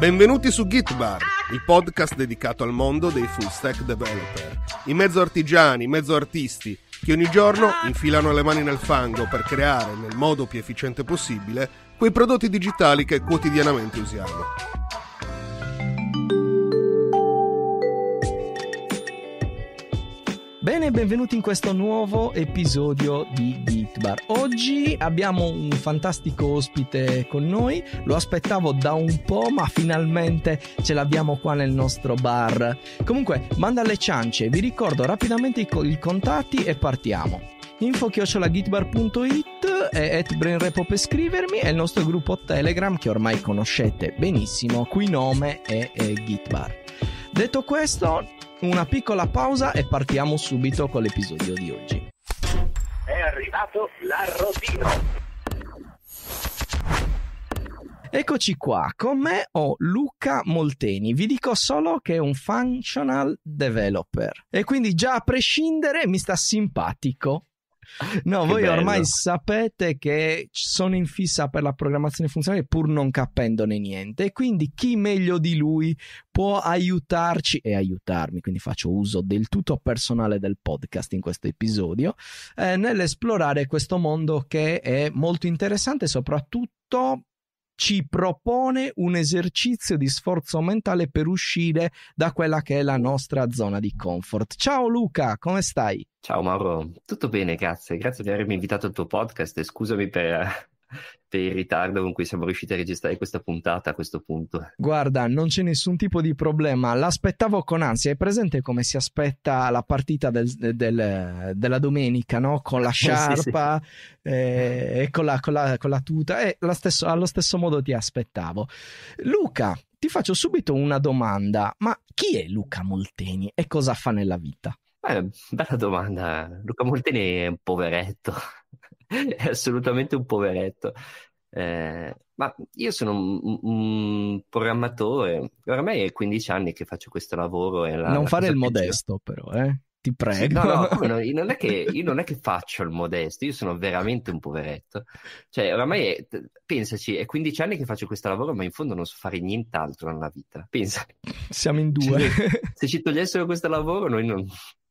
Benvenuti su Gitbar, il podcast dedicato al mondo dei full stack developer, i mezzo artigiani, i mezzo artisti che ogni giorno infilano le mani nel fango per creare nel modo più efficiente possibile quei prodotti digitali che quotidianamente usiamo. Bene, benvenuti in questo nuovo episodio di Gitbar. Oggi abbiamo un fantastico ospite con noi, lo aspettavo da un po', ma finalmente ce l'abbiamo qua nel nostro bar. Comunque, manda le ciance, vi ricordo rapidamente i, co- i contatti e partiamo. info-gitbar.it e at per scrivermi e il nostro gruppo Telegram che ormai conoscete benissimo, cui nome è, è Gitbar. Detto questo, una piccola pausa e partiamo subito con l'episodio di oggi. È arrivato l'arrotino. Eccoci qua, con me ho Luca Molteni, vi dico solo che è un functional developer e quindi già a prescindere mi sta simpatico No, che voi bello. ormai sapete che sono in fissa per la programmazione funzionale pur non capendone niente. E quindi chi meglio di lui può aiutarci e aiutarmi, quindi faccio uso del tutto personale del podcast in questo episodio, eh, nell'esplorare questo mondo che è molto interessante soprattutto ci propone un esercizio di sforzo mentale per uscire da quella che è la nostra zona di comfort. Ciao Luca, come stai? Ciao Mauro, tutto bene, grazie. Grazie di avermi invitato al tuo podcast e scusami per per il ritardo con cui siamo riusciti a registrare questa puntata a questo punto. Guarda, non c'è nessun tipo di problema, l'aspettavo con ansia, è presente come si aspetta la partita del, del, della domenica, no? con la sciarpa sì, sì. Eh, e con la, con la, con la tuta, e stesso, allo stesso modo ti aspettavo. Luca, ti faccio subito una domanda, ma chi è Luca Molteni e cosa fa nella vita? Eh, bella domanda, Luca Molteni è un poveretto è assolutamente un poveretto. Eh, ma io sono un, un, programmatore, ormai è 15 anni che faccio questo lavoro. La, non la fare il modesto, c'è. però, eh? ti prego. No, no, no non, è che, io non è che faccio il modesto, io sono veramente un poveretto. Cioè, oramai, è, pensaci, è 15 anni che faccio questo lavoro, ma in fondo non so fare nient'altro nella vita. Pensa. Siamo in due. Cioè, se ci togliessero questo lavoro, noi non,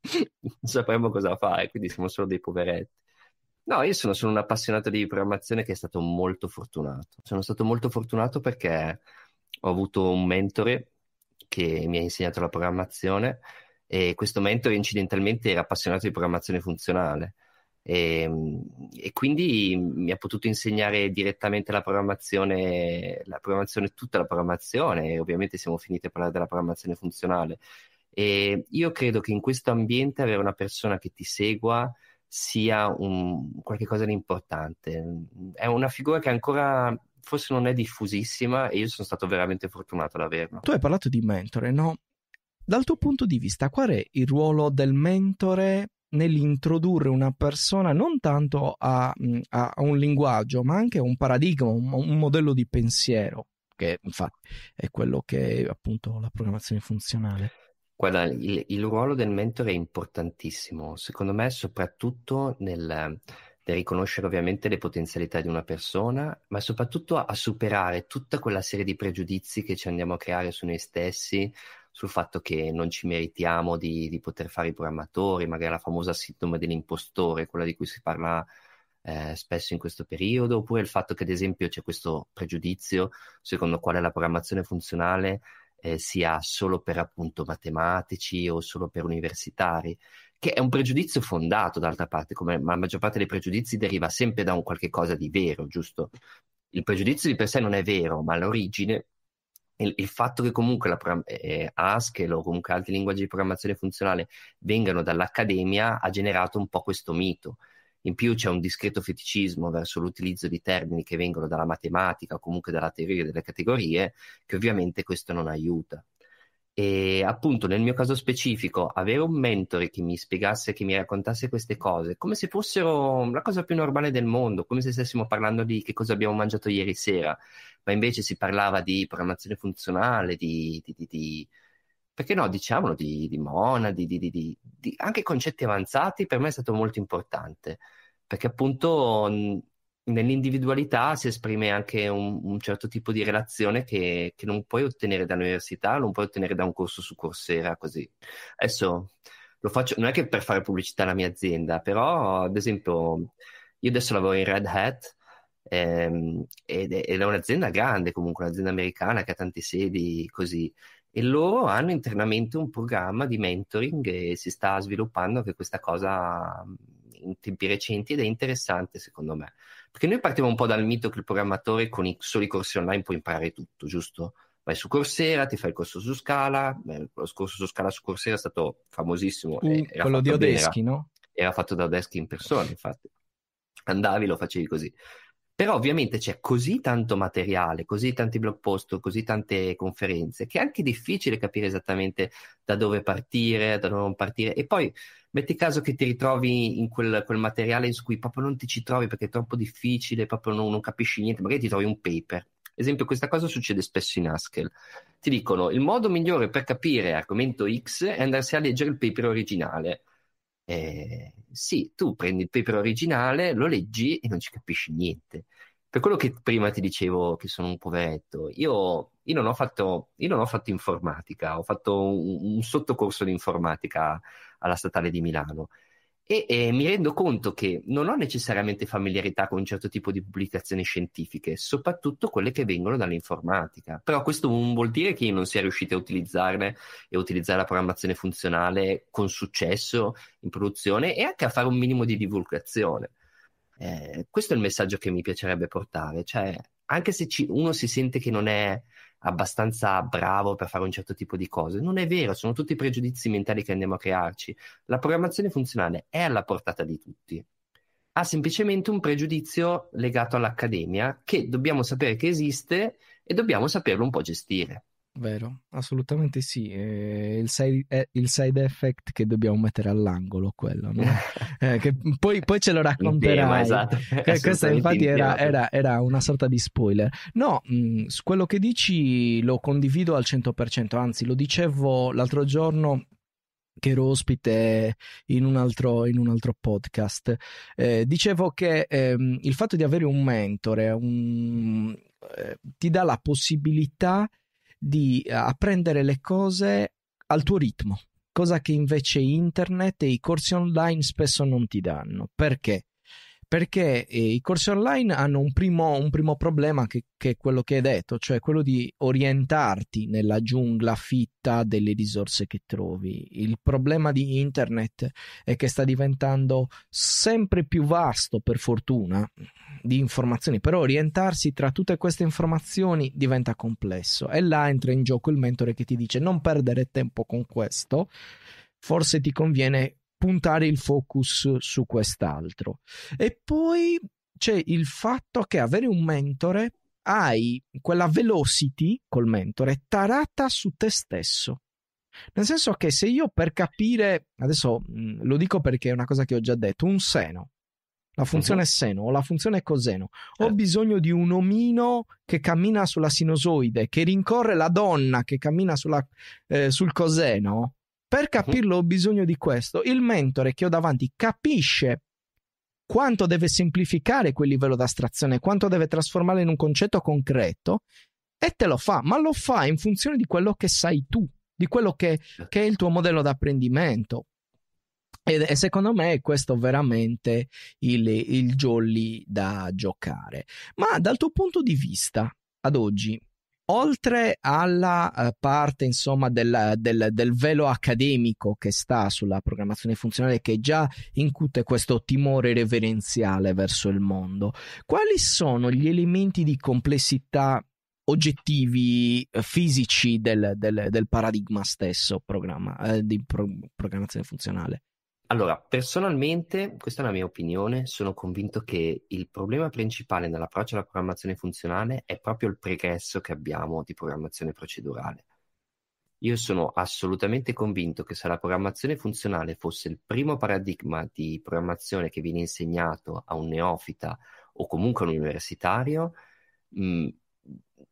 non sapremmo cosa fare, quindi siamo solo dei poveretti. No, io sono, sono un appassionato di programmazione che è stato molto fortunato. Sono stato molto fortunato perché ho avuto un mentore che mi ha insegnato la programmazione e questo mentore incidentalmente era appassionato di programmazione funzionale e, ehm, e quindi mi ha potuto insegnare direttamente la programmazione, la programmazione, tutta la programmazione e ovviamente siamo finiti a parlare della programmazione funzionale. E io credo che in questo ambiente avere una persona che ti segua sia un, qualcosa di importante. È una figura che ancora forse non è diffusissima e io sono stato veramente fortunato ad averla. Tu hai parlato di mentore, no? Dal tuo punto di vista, qual è il ruolo del mentore nell'introdurre una persona non tanto a, mm, a, un linguaggio, ma anche a un paradigma, un, un, modello di pensiero, che infatti è quello che è appunto la programmazione funzionale. Guarda, il, il, ruolo del mentore è importantissimo, secondo me, soprattutto nel, nel, riconoscere ovviamente le potenzialità di una persona, ma soprattutto a, a superare tutta quella serie di pregiudizi che ci andiamo a creare su noi stessi, sul fatto che non ci meritiamo di, di poter fare i programmatori, magari la famosa sintoma dell'impostore, quella di cui si parla eh, spesso in questo periodo, oppure il fatto che ad esempio c'è questo pregiudizio secondo quale la programmazione funzionale eh, sia solo per appunto matematici o solo per universitari, che è un pregiudizio fondato d'altra parte, come la maggior parte dei pregiudizi deriva sempre da un qualche cosa di vero, giusto? Il pregiudizio di per sé non è vero, ma l'origine il, il, fatto che comunque la, eh, eh, Haskell o comunque altri linguaggi di programmazione funzionale vengano dall'accademia ha generato un po' questo mito. In più c'è un discreto feticismo verso l'utilizzo di termini che vengono dalla matematica o comunque dalla teoria delle categorie, che ovviamente questo non aiuta. E appunto nel mio caso specifico avere un mentore che mi spiegasse, che mi raccontasse queste cose, come se fossero la cosa più normale del mondo, come se stessimo parlando di che cosa abbiamo mangiato ieri sera, ma invece si parlava di programmazione funzionale, di, di, di, di perché no, diciamolo, di, di monadi, di, di, di, anche concetti avanzati, per me è stato molto importante, perché appunto nell'individualità si esprime anche un, un certo tipo di relazione che, che, non puoi ottenere dall'università, non puoi ottenere da un corso su Coursera, così. Adesso lo faccio, non è che per fare pubblicità alla mia azienda, però ad esempio io adesso lavoro in Red Hat, ehm, ed, è, ed è un'azienda grande comunque, un'azienda americana che ha tante sedi, così e loro hanno internamente un programma di mentoring e si sta sviluppando anche questa cosa in tempi recenti ed è interessante secondo me. Perché noi partiamo un po' dal mito che il programmatore con i soli corsi online può imparare tutto, giusto? Vai su Corsera, ti fai il corso su Scala, lo scorso su Scala su Corsera è stato famosissimo. Mm, quello di Odeschi, bene, no? Era, era fatto da Odeschi in persona, infatti. Andavi, lo facevi così. Però ovviamente c'è così tanto materiale, così tanti blog post, così tante conferenze, che è anche difficile capire esattamente da dove partire, da dove non partire. E poi metti caso che ti ritrovi in quel, quel materiale su cui proprio non ti ci trovi perché è troppo difficile, proprio non, non capisci niente, magari ti trovi un paper. Esempio, questa cosa succede spesso in Haskell. Ti dicono il modo migliore per capire argomento X è andarsi a leggere il paper originale eh, sì, tu prendi il paper originale, lo leggi e non ci capisci niente. Per quello che prima ti dicevo che sono un poveretto, io, io, non, ho fatto, io non, ho fatto, informatica, ho fatto un, un sottocorso di informatica alla Statale di Milano e eh, mi rendo conto che non ho necessariamente familiarità con un certo tipo di pubblicazioni scientifiche, soprattutto quelle che vengono dall'informatica. Però questo non vuol dire che io non sia riuscito a utilizzarle e utilizzare la programmazione funzionale con successo in produzione e anche a fare un minimo di divulgazione. Eh, questo è il messaggio che mi piacerebbe portare, cioè anche se ci, uno si sente che non è abbastanza bravo per fare un certo tipo di cose. Non è vero, sono tutti pregiudizi mentali che andiamo a crearci. La programmazione funzionale è alla portata di tutti. Ha semplicemente un pregiudizio legato all'accademia che dobbiamo sapere che esiste e dobbiamo saperlo un po' gestire. Vero, assolutamente sì. Eh, il, side, eh, il, side, effect che dobbiamo mettere all'angolo, quello, no? eh, che poi, poi, ce lo racconterai. Tema, esatto. Eh, questa infatti era, era, era, una sorta di spoiler. No, mh, mm, quello che dici lo condivido al 100%, anzi lo dicevo l'altro giorno che ero ospite in un altro, in un altro podcast. Eh, dicevo che ehm, il fatto di avere un mentore, un, eh, ti dà la possibilità di eh, apprendere le cose al tuo ritmo, cosa che invece internet e i corsi online spesso non ti danno. Perché? perché eh, i corsi online hanno un primo, un primo problema che, che, è quello che hai detto, cioè quello di orientarti nella giungla fitta delle risorse che trovi. Il problema di internet è che sta diventando sempre più vasto, per fortuna, di informazioni, però orientarsi tra tutte queste informazioni diventa complesso e là entra in gioco il mentore che ti dice non perdere tempo con questo, forse ti conviene puntare il focus su quest'altro. E poi c'è il fatto che avere un mentore hai quella velocity col mentore tarata su te stesso. Nel senso che se io per capire, adesso mm, lo dico perché è una cosa che ho già detto, un seno, la funzione uh-huh. seno o la funzione coseno, eh. ho certo. bisogno di un omino che cammina sulla sinusoide, che rincorre la donna che cammina sulla, eh, sul coseno, per mhm. capirlo ho bisogno di questo. Il mentore che ho davanti capisce quanto deve semplificare quel livello d'astrazione, quanto deve trasformarlo in un concetto concreto e te lo fa, ma lo fa in funzione di quello che sai tu, di quello che, che è il tuo modello d'apprendimento. E, e secondo me è questo veramente il, il jolly da giocare. Ma dal tuo punto di vista, ad oggi, oltre alla eh, parte insomma del, del, del, velo accademico che sta sulla programmazione funzionale che già incute questo timore reverenziale verso il mondo, quali sono gli elementi di complessità oggettivi eh, fisici del, del paradigma stesso programma, eh, di pro- programmazione funzionale? Allora, personalmente, questa è la mia opinione, sono convinto che il problema principale nell'approccio alla programmazione funzionale è proprio il pregresso che abbiamo di programmazione procedurale. Io sono assolutamente convinto che se la programmazione funzionale fosse il primo paradigma di programmazione che viene insegnato a un neofita o comunque a un universitario, mh,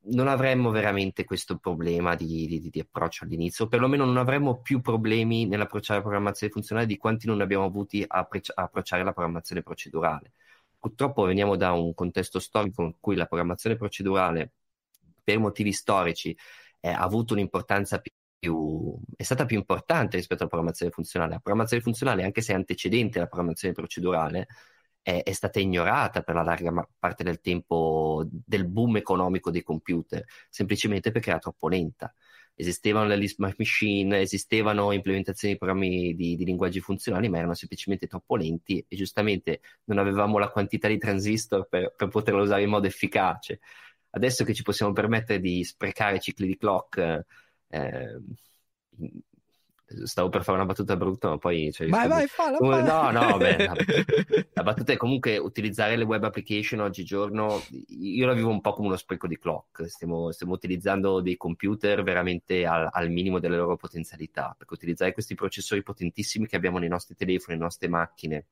non avremmo veramente questo problema di, di, di, approccio all'inizio, o perlomeno non avremmo più problemi nell'approcciare la programmazione funzionale di quanti non abbiamo avuti a, pre- a approcciare la programmazione procedurale. Purtroppo veniamo da un contesto storico in cui la programmazione procedurale, per motivi storici, eh, ha avuto un'importanza più più, è stata più importante rispetto alla programmazione funzionale. La programmazione funzionale, anche se è antecedente alla programmazione procedurale, è, è stata ignorata per la larga parte del tempo del boom economico dei computer, semplicemente perché era troppo lenta esistevano le smart machine, esistevano implementazioni di programmi di, di, linguaggi funzionali, ma erano semplicemente troppo lenti e giustamente non avevamo la quantità di transistor per, per poterlo usare in modo efficace. Adesso che ci possiamo permettere di sprecare cicli di clock eh, Stavo per fare una battuta brutta, ma poi. Cioè, vai, vai, falla, Come... No, no, beh, la... la battuta è comunque utilizzare le web application oggigiorno. Io la vivo un po' come uno spreco di clock. Stiamo, stiamo utilizzando dei computer veramente al, al, minimo delle loro potenzialità. Perché utilizzare questi processori potentissimi che abbiamo nei nostri telefoni, nelle nostre macchine,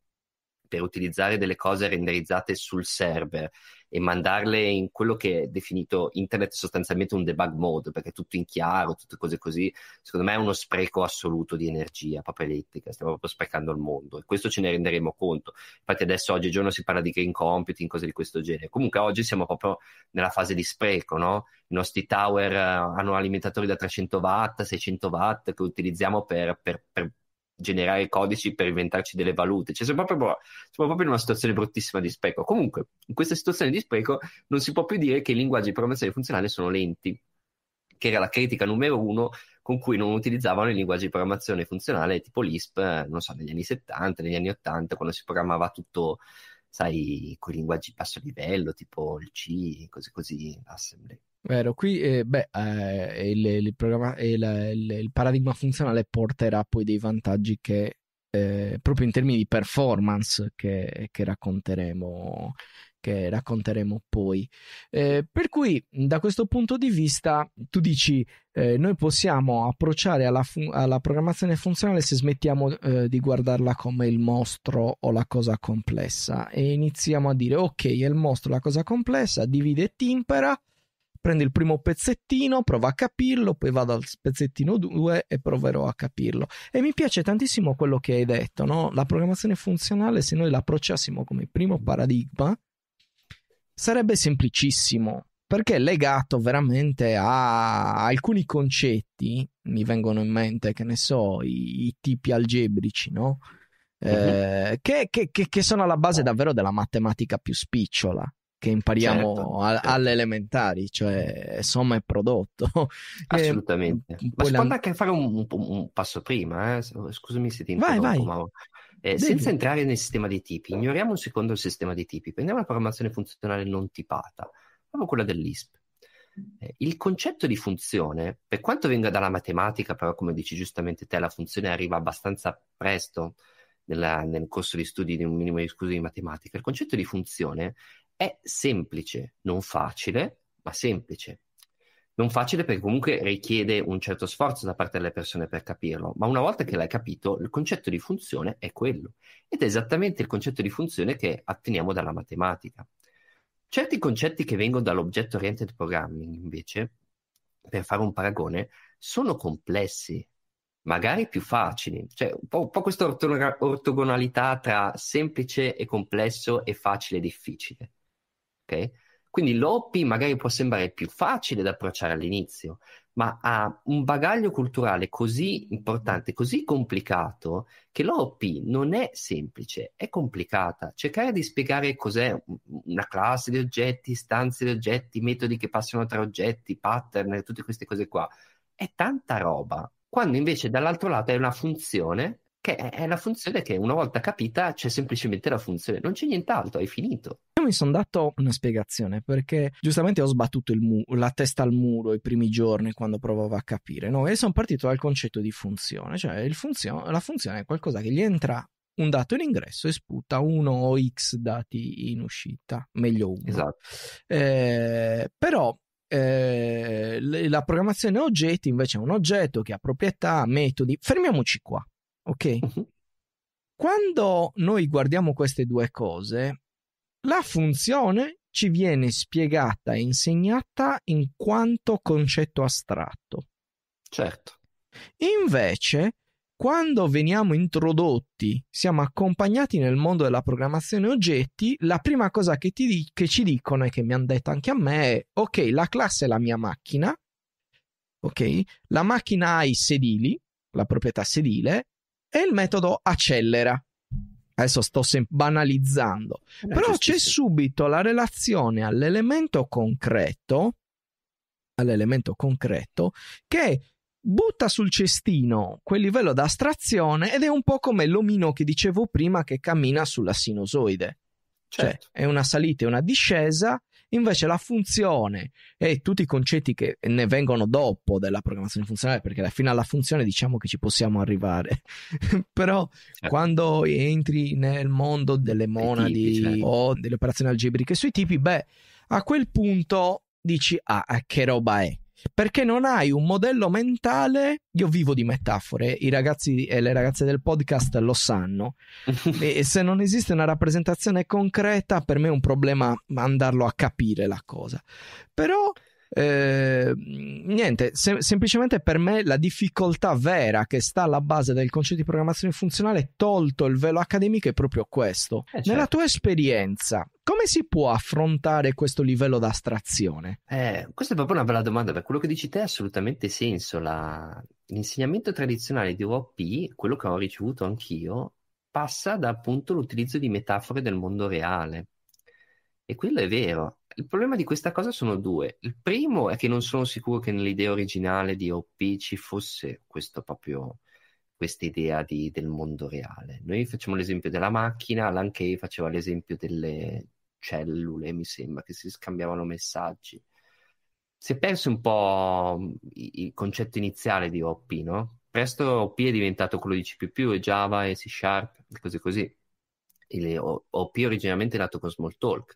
per utilizzare delle cose renderizzate sul server e mandarle in quello che è definito internet sostanzialmente un debug mode, perché tutto in chiaro, tutte cose così, secondo me è uno spreco assoluto di energia proprio elettrica, stiamo proprio sprecando il mondo e questo ce ne renderemo conto. Infatti adesso oggigiorno si parla di green computing, cose di questo genere. Comunque oggi siamo proprio nella fase di spreco, no? I nostri tower eh, hanno alimentatori da 300 watt, 600 watt che utilizziamo per, per, per generare codici per inventarci delle valute. Cioè, siamo proprio, siamo proprio in una situazione bruttissima di spreco. Comunque, in questa situazione di spreco non si può più dire che i linguaggi di programmazione funzionale sono lenti, che era la critica numero uno con cui non utilizzavano i linguaggi di programmazione funzionale tipo Lisp, eh, non so, negli anni 70, negli anni 80, quando si programmava tutto, sai, con i linguaggi di basso livello, tipo il C, cose così, assembly. Vero, qui eh, beh, eh, il, il, il, il, paradigma funzionale porterà poi dei vantaggi che, eh, proprio in termini di performance, che, che racconteremo racconteremo poi. Eh, per cui, da questo punto di vista, tu dici: eh, noi possiamo approcciare alla, fun- alla, programmazione funzionale se smettiamo eh, di guardarla come il mostro o la cosa complessa e iniziamo a dire: ok, è il mostro la cosa complessa, divide e timpera prendo il primo pezzettino, provo a capirlo, poi vado al pezzettino 2 e proverò a capirlo. E mi piace tantissimo quello che hai detto, no? La programmazione funzionale, se noi la approcciassimo come primo paradigma, sarebbe semplicissimo, perché è legato veramente a alcuni concetti, mi vengono in mente, che ne so, i, i tipi algebrici, no? Mhm. Eh, che, che, che sono alla base davvero della matematica più spicciola che impariamo certo, a, alle certo. elementari, cioè somma e prodotto. Assolutamente. e, Ma si la... anche fare un, un passo prima, eh? scusami se ti interrompo, vai, vai. Ma... Eh, senza entrare nel sistema dei tipi, ignoriamo un secondo il sistema dei tipi, prendiamo la programmazione funzionale non tipata, proprio quella dell'ISP. Eh, il concetto di funzione, per quanto venga dalla matematica, però come dici giustamente te, la funzione arriva abbastanza presto nella, nel corso di studi di un minimo di scuse di matematica, il concetto di funzione è semplice, non facile, ma semplice. Non facile perché comunque richiede un certo sforzo da parte delle persone per capirlo, ma una volta che l'hai capito, il concetto di funzione è quello. Ed è esattamente il concetto di funzione che atteniamo dalla matematica. Certi concetti che vengono dall'object oriented programming, invece, per fare un paragone, sono complessi, magari più facili. Cioè, un po', un po questa ortogonalità tra semplice e complesso e facile e difficile. Okay? Quindi l'OP magari può sembrare più facile da approcciare all'inizio, ma ha un bagaglio culturale così importante, così complicato, che l'OP non è semplice, è complicata. Cercare di spiegare cos'è una classe di oggetti, stanze di oggetti, metodi che passano tra oggetti, pattern, tutte queste cose qua, è tanta roba. Quando invece dall'altro lato è una funzione che è la funzione che una volta capita c'è semplicemente la funzione, non c'è nient'altro, hai finito. Io mi sono dato una spiegazione perché giustamente ho sbattuto mu- la testa al muro i primi giorni quando provavo a capire, no? E sono partito dal concetto di funzione, cioè funzio- la funzione è qualcosa che gli entra un dato in ingresso e sputa uno o x dati in uscita, meglio uno. Esatto. Eh, però eh, la programmazione oggetti invece è un oggetto che ha proprietà, metodi. Fermiamoci qua Ok? Uh-huh. Quando noi guardiamo queste due cose, la funzione ci viene spiegata e insegnata in quanto concetto astratto. Certo. Invece, quando veniamo introdotti, siamo accompagnati nel mondo della programmazione oggetti, la prima cosa che, ti, che ci dicono e che mi hanno detto anche a me è, ok, la classe è la mia macchina, ok, la macchina ha i sedili, la proprietà sedile, è il metodo accelera. Adesso sto sem- banalizzando, eh, però c'è subito la relazione all'elemento concreto, all'elemento concreto che butta sul cestino quel livello d'astrazione ed è un po' come l'omino che dicevo prima che cammina sulla sinusoide. Cioè, certo. Cioè, è una salita e una discesa Invece la funzione e tutti i concetti che ne vengono dopo della programmazione funzionale, perché fino alla funzione diciamo che ci possiamo arrivare, però eh. quando entri nel mondo delle monadi tipi, certo. cioè. o delle operazioni algebriche sui tipi, beh, a quel punto dici, ah, che roba è? perché non hai un modello mentale. Io vivo di metafore, i ragazzi e le ragazze del podcast lo sanno. e se non esiste una rappresentazione concreta, per me è un problema andarlo a capire la cosa. Però eh, niente, sem- semplicemente per me la difficoltà vera che sta alla base del concetto di programmazione funzionale, tolto il velo accademico, è proprio questo. Eh, certo. Nella tua esperienza, come si può affrontare questo livello d'astrazione? Eh, questa è proprio una bella domanda, perché quello che dici te ha assolutamente senso. La... L'insegnamento tradizionale di UOP, quello che ho ricevuto anch'io, passa da appunto l'utilizzo di metafore del mondo reale. E quello è vero, il problema di questa cosa sono due. Il primo è che non sono sicuro che nell'idea originale di OP ci fosse questo proprio questa idea del mondo reale. Noi facciamo l'esempio della macchina, Alan Kay faceva l'esempio delle cellule, mi sembra, che si scambiavano messaggi. Se pensi un po' il concetto iniziale di OP, no? Presto OP è diventato quello di C++ e Java e C Sharp, cose così. Il OP originalmente è nato con Smalltalk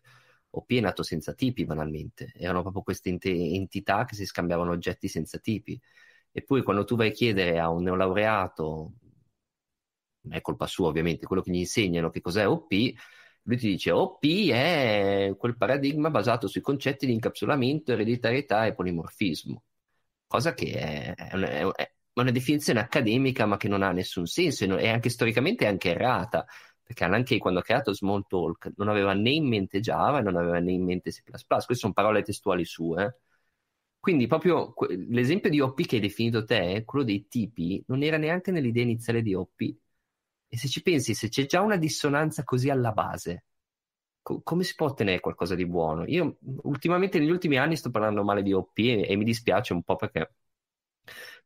OP è nato senza tipi banalmente, erano proprio queste entità che si scambiavano oggetti senza tipi. E poi quando tu vai a chiedere a un neolaureato, non è colpa sua ovviamente, quello che gli insegnano che cos'è OP, lui ti dice OP è quel paradigma basato sui concetti di incapsulamento, ereditarietà e polimorfismo, cosa che è, è, è una definizione accademica ma che non ha nessun senso e anche storicamente è anche errata perché Alan Kay quando ha creato Smalltalk non aveva né in mente Java e non aveva né in mente C++, queste sono parole testuali sue. Quindi proprio l'esempio di OP che hai definito te, quello dei tipi, non era neanche nell'idea iniziale di OP. E se ci pensi, se c'è già una dissonanza così alla base, co- come si può ottenere qualcosa di buono? Io ultimamente, negli ultimi anni, sto parlando male di OP e, e mi dispiace un po' perché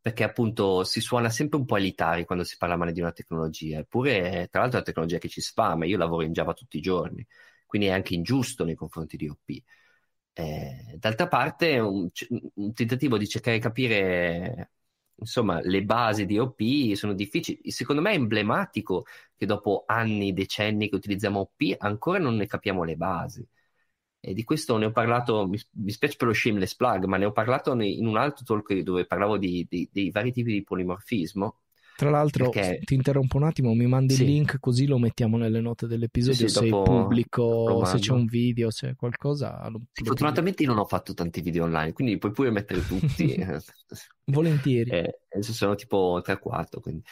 perché appunto si suona sempre un po' elitari quando si parla male di una tecnologia, eppure tra l'altro è una tecnologia che ci sfama, io lavoro in Java tutti i giorni, quindi è anche ingiusto nei confronti di OP. Eh, d'altra parte un, un, tentativo di cercare di capire insomma le basi di OP sono difficili, secondo me è emblematico che dopo anni, decenni che utilizziamo OP ancora non ne capiamo le basi. E di questo ne ho parlato, mi, mi spiace per lo shameless plug, ma ne ho parlato ne, in un altro talk dove parlavo di, di, dei vari tipi di polimorfismo. Tra l'altro, perché... ti interrompo un attimo, mi mandi sì. il link così lo mettiamo nelle note dell'episodio. Sì, sì, se dopo... è pubblico, Romano. se c'è un video, se c'è qualcosa. Lo... Fortunatamente io non ho fatto tanti video online, quindi puoi pure mettere tutti. Volentieri. Eh, adesso sono tipo 3-4. Quindi.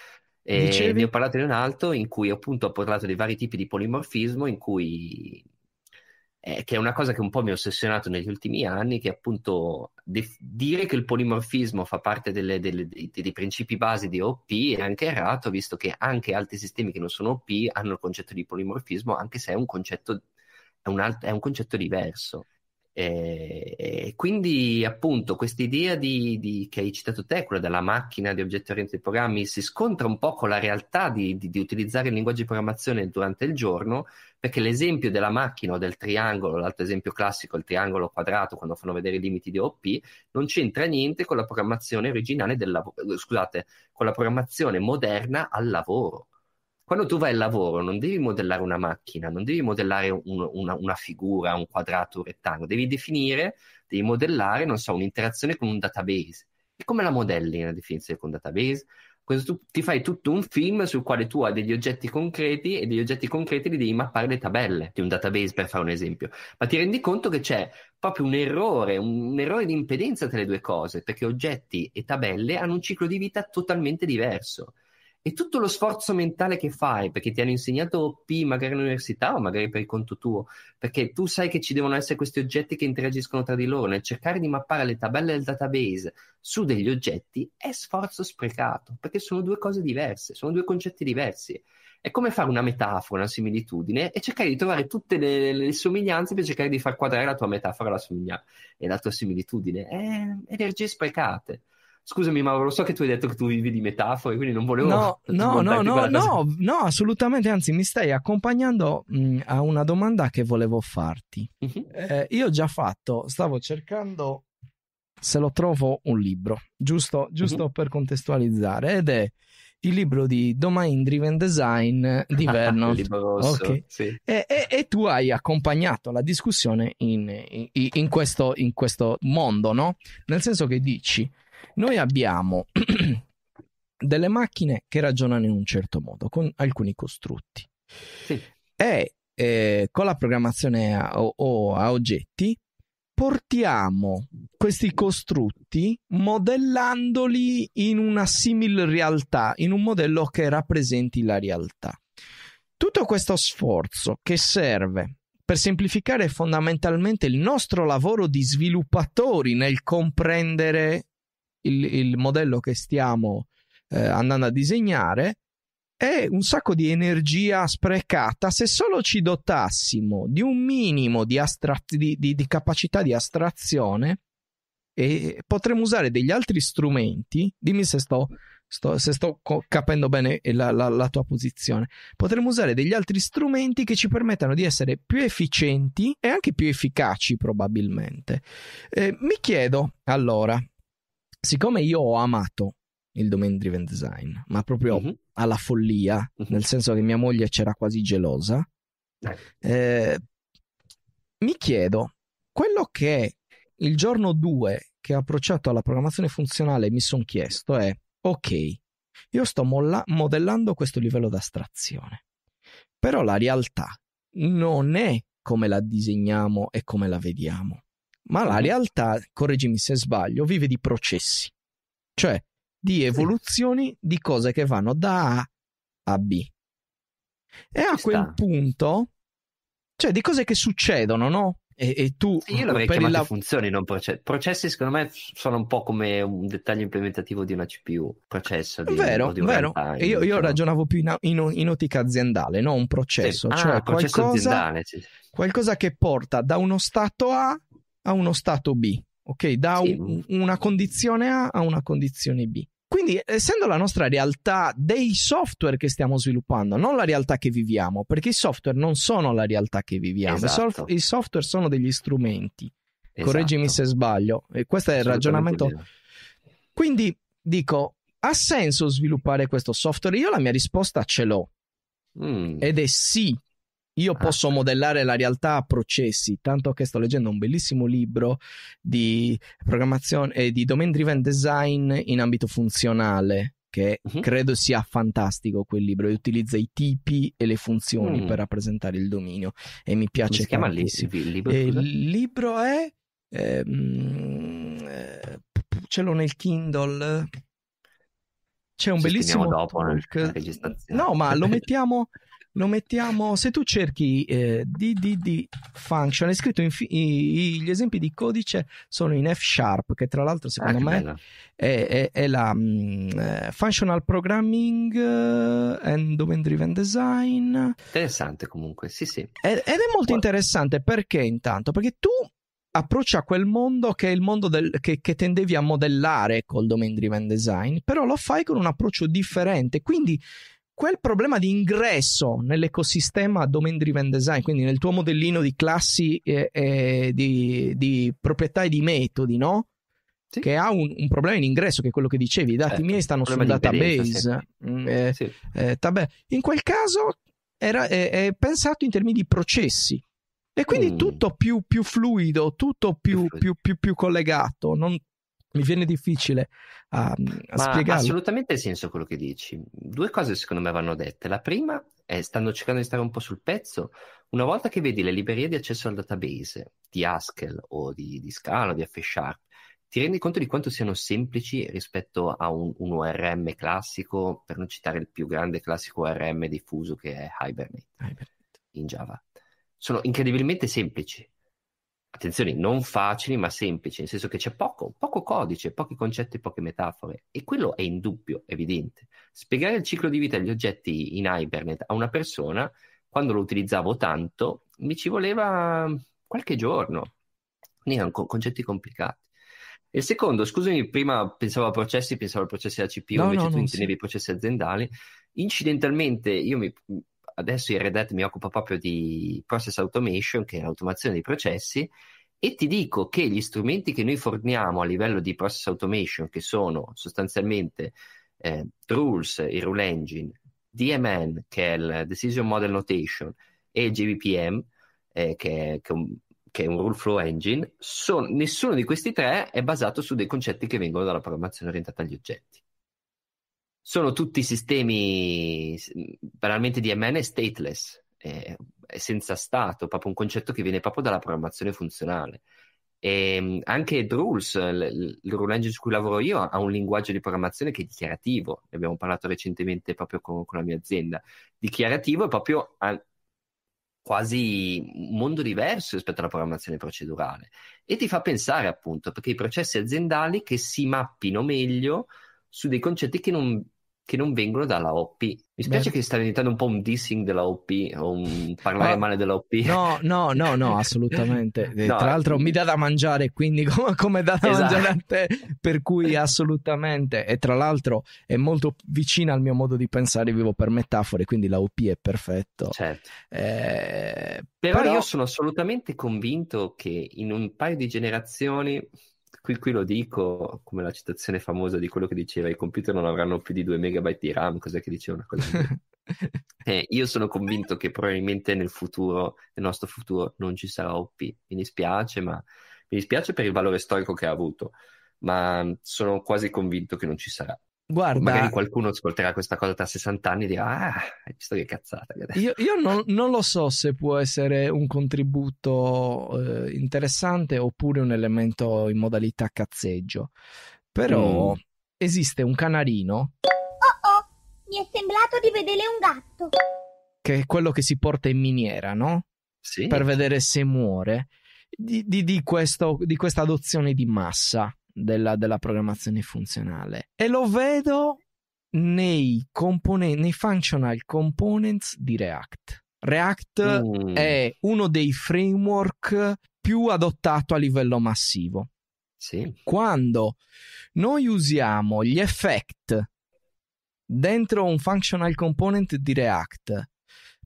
E ne ho parlato in un altro in cui appunto ho parlato dei vari tipi di polimorfismo in cui eh, che è una cosa che un po' mi ha ossessionato negli ultimi anni, che appunto def- dire che il polimorfismo fa parte delle, delle, dei, dei, principi basi di OP è anche errato, visto che anche altri sistemi che non sono OP hanno il concetto di polimorfismo, anche se è un concetto, è un, alt- è un concetto diverso. E, eh, e quindi appunto quest'idea di, di, che hai citato te, quella della macchina di oggetti orientati ai programmi, si scontra un po' con la realtà di, di, di utilizzare il linguaggio di programmazione durante il giorno, perché l'esempio della macchina o del triangolo, l'altro esempio classico, il triangolo quadrato, quando fanno vedere i limiti di OP, non c'entra niente con la programmazione originale del lavoro, scusate, con la programmazione moderna al lavoro quando tu vai al lavoro non devi modellare una macchina, non devi modellare un, una, una, figura, un quadrato, un rettangolo, devi definire, devi modellare, non so, un'interazione con un database. E come la modelli una definizione con un database? Questo, tu, ti fai tutto un film sul quale tu hai degli oggetti concreti e degli oggetti concreti li devi mappare le tabelle di un database per fare un esempio. Ma ti rendi conto che c'è proprio un errore, un, un errore di impedenza tra le due cose, perché oggetti e tabelle hanno un ciclo di vita totalmente diverso e tutto lo sforzo mentale che fai, perché ti hanno insegnato P magari all'università o magari per il conto tuo, perché tu sai che ci devono essere questi oggetti che interagiscono tra di loro, nel cercare di mappare le tabelle del database su degli oggetti è sforzo sprecato, perché sono due cose diverse, sono due concetti diversi. È come fare una metafora, una similitudine e cercare di trovare tutte le, le somiglianze per cercare di far quadrare la tua metafora la somiglia- e la tua similitudine. È energie sprecate. Scusami, ma lo so che tu hai detto che tu vivi di metafore, quindi non volevo. No, no, no, no, no, no, assolutamente. Anzi, mi stai accompagnando mh, mm, a una domanda che volevo farti. Uh-huh. Eh, io ho già fatto, stavo cercando se lo trovo un libro, giusto, mhm. giusto uh-huh. per contestualizzare, ed è il libro di Domain Driven Design di Vernon. okay. sì. e, e, e, tu hai accompagnato la discussione in, in, in, questo, in questo mondo, no? Nel senso che dici noi abbiamo delle macchine che ragionano in un certo modo, con alcuni costrutti. Sì. E eh, con la programmazione a, o, a oggetti portiamo questi costrutti modellandoli in una simil realtà, in un modello che rappresenti la realtà. Tutto questo sforzo che serve per semplificare fondamentalmente il nostro lavoro di sviluppatori nel comprendere il, il modello che stiamo eh, andando a disegnare è un sacco di energia sprecata se solo ci dotassimo di un minimo di, astra- di, di, di capacità di astrazione e potremmo usare degli altri strumenti. Dimmi se sto, sto, se sto capendo bene eh, la, la, la tua posizione. Potremmo usare degli altri strumenti che ci permettano di essere più efficienti e anche più efficaci, probabilmente. Eh, mi chiedo allora siccome io ho amato il domain driven design, ma proprio uh-huh. alla follia, uh-huh. nel senso che mia moglie c'era quasi gelosa, eh, eh mi chiedo, quello che il giorno 2 che ho approcciato alla programmazione funzionale mi sono chiesto è, ok, io sto molla- modellando questo livello d'astrazione, però la realtà non è come la disegniamo e come la vediamo ma la mhm. realtà, correggimi se sbaglio, vive di processi, cioè di evoluzioni di cose che vanno da A a B. E a quel punto, cioè di cose che succedono, no? E, e tu sì, io l'avrei per la... funzioni, non processi. Cioè, processi, secondo me, sono un po' come un dettaglio implementativo di una CPU. Processo di, vero, di un vero. Runtime, io, io ragionavo più in, in, in, ottica aziendale, no un processo, ah, cioè sì. cioè ah, qualcosa, processo sì. qualcosa che porta da uno stato A a uno stato B, ok? Da sì. un, una condizione A a una condizione B. Quindi, essendo la nostra realtà dei software che stiamo sviluppando, non la realtà che viviamo, perché i software non sono la realtà che viviamo, esatto. i, soft- i, software sono degli strumenti. Esatto. Correggimi se sbaglio, e questo è il ragionamento. Quindi dico, ha senso sviluppare questo software? Io la mia risposta ce l'ho. Mm. Ed è sì, io ah, posso modellare la realtà a processi, tanto che sto leggendo un bellissimo libro di programmazione e eh, di domain driven design in ambito funzionale, che uh-huh. credo sia fantastico quel libro, e utilizza i tipi e le funzioni mm. per rappresentare il dominio e mi piace Come si chiama tantissimo. il libro? Eh, il libro è ehm, eh, ce l'ho nel Kindle. C'è un Ci bellissimo dopo talk. No, ma lo mettiamo lo mettiamo se tu cerchi eh, DDD function è scritto in fi- i, gli esempi di codice sono in F sharp che tra l'altro ah, secondo ah, me è, è, è, la mh, mm, eh, functional programming eh, and domain driven design interessante comunque sì sì ed, ed è molto wow. interessante perché intanto perché tu approccia quel mondo che è il mondo del, che, che, tendevi a modellare col domain driven design, però lo fai con un approccio differente, quindi quel problema di ingresso nell'ecosistema domain driven design, quindi nel tuo modellino di classi, e, eh, di, di, proprietà e di metodi, no? Sì. Che ha un, un, problema in ingresso, che è quello che dicevi, i dati eh, miei stanno sul database. Sì. Mm, eh, sì. Eh, in quel caso era, è, è, pensato in termini di processi. E quindi mm. tutto più, più, fluido, tutto più, più, più collegato, non mi viene difficile ehm, a, a spiegare. Assolutamente senso quello che dici. Due cose secondo me vanno dette. La prima è, stanno cercando di stare un po' sul pezzo, una volta che vedi le librerie di accesso al database di Haskell o di, di Scala o di F Sharp, ti rendi conto di quanto siano semplici rispetto a un, un ORM classico, per non citare il più grande classico ORM diffuso che è Hibernate, Hibernate. in Java. Sono incredibilmente semplici attenzione, non facili ma semplici, nel senso che c'è poco, poco codice, pochi concetti, poche metafore e quello è indubbio, evidente. Spiegare il ciclo di vita degli oggetti in Hibernate a una persona, quando lo utilizzavo tanto, mi ci voleva qualche giorno, quindi erano concetti complicati. Il secondo, scusami, prima pensavo a processi, pensavo a processi della CPU, no, invece no, tu intendi i processi aziendali. Incidentalmente io mi, adesso in Red Hat mi occupo proprio di process automation, che è l'automazione dei processi, e ti dico che gli strumenti che noi forniamo a livello di process automation, che sono sostanzialmente eh, Rules, il Rule Engine, DMN, che è il Decision Model Notation, e il JVPM, eh, che, è, che, è un, che, è, un, Rule Flow Engine, sono, nessuno di questi tre è basato su dei concetti che vengono dalla programmazione orientata agli oggetti sono tutti sistemi veramente DMN stateless, eh, senza stato, proprio un concetto che viene proprio dalla programmazione funzionale. E ehm, anche Drules, il rule engine su cui lavoro io, ha un linguaggio di programmazione che è dichiarativo, ne abbiamo parlato recentemente proprio con, con la mia azienda. Dichiarativo è proprio a, quasi un mondo diverso rispetto alla programmazione procedurale e ti fa pensare appunto perché i processi aziendali che si mappino meglio su dei concetti che non, che non vengono dalla OP. Mi spiace Beh. che stia diventando un po' un dissing della OP o un parlare no, male della OP. No, no, no, no, assolutamente. Eh, no. Tra l'altro mi dà da mangiare, quindi come, come dà da esatto. mangiare a te, per cui assolutamente. E tra l'altro è molto vicina al mio modo di pensare, vivo per metafore, quindi la OP è perfetto. Certo. Eh, però, però io sono assolutamente convinto che in un paio di generazioni qui, qui, lo dico come la citazione famosa di quello che diceva i computer non avranno più di 2 megabyte di RAM, cos'è che diceva una cosa? eh, io sono convinto che probabilmente nel futuro, nel nostro futuro, non ci sarà OP. Mi dispiace, ma mi dispiace per il valore storico che ha avuto, ma sono quasi convinto che non ci sarà. Guarda, magari qualcuno ascolterà questa cosa tra 60 anni e dirà: Ah, hai visto che cazzata. io, io non, non, lo so se può essere un contributo eh, interessante oppure un elemento in modalità cazzeggio. Però mm. esiste un canarino. Oh oh, mi è sembrato di vedere un gatto. Che è quello che si porta in miniera, no? Sì. Per vedere se muore. Di, di, di, questo, di questa adozione di massa della, della programmazione funzionale e lo vedo nei, componen- nei functional components di React. React mm. è uno dei framework più adottato a livello massivo. Sì. Quando noi usiamo gli effect dentro un functional component di React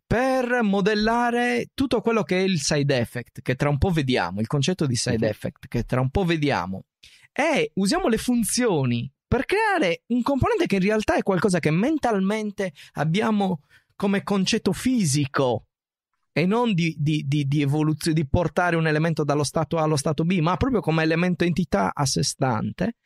per modellare tutto quello che è il side effect, che tra un po' vediamo, il concetto di side mhm. effect, che tra un po' vediamo, è usiamo le funzioni per creare un componente che in realtà è qualcosa che mentalmente abbiamo come concetto fisico e non di, di, di, di evoluzione, di portare un elemento dallo stato A allo stato B, ma proprio come elemento entità a sé stante.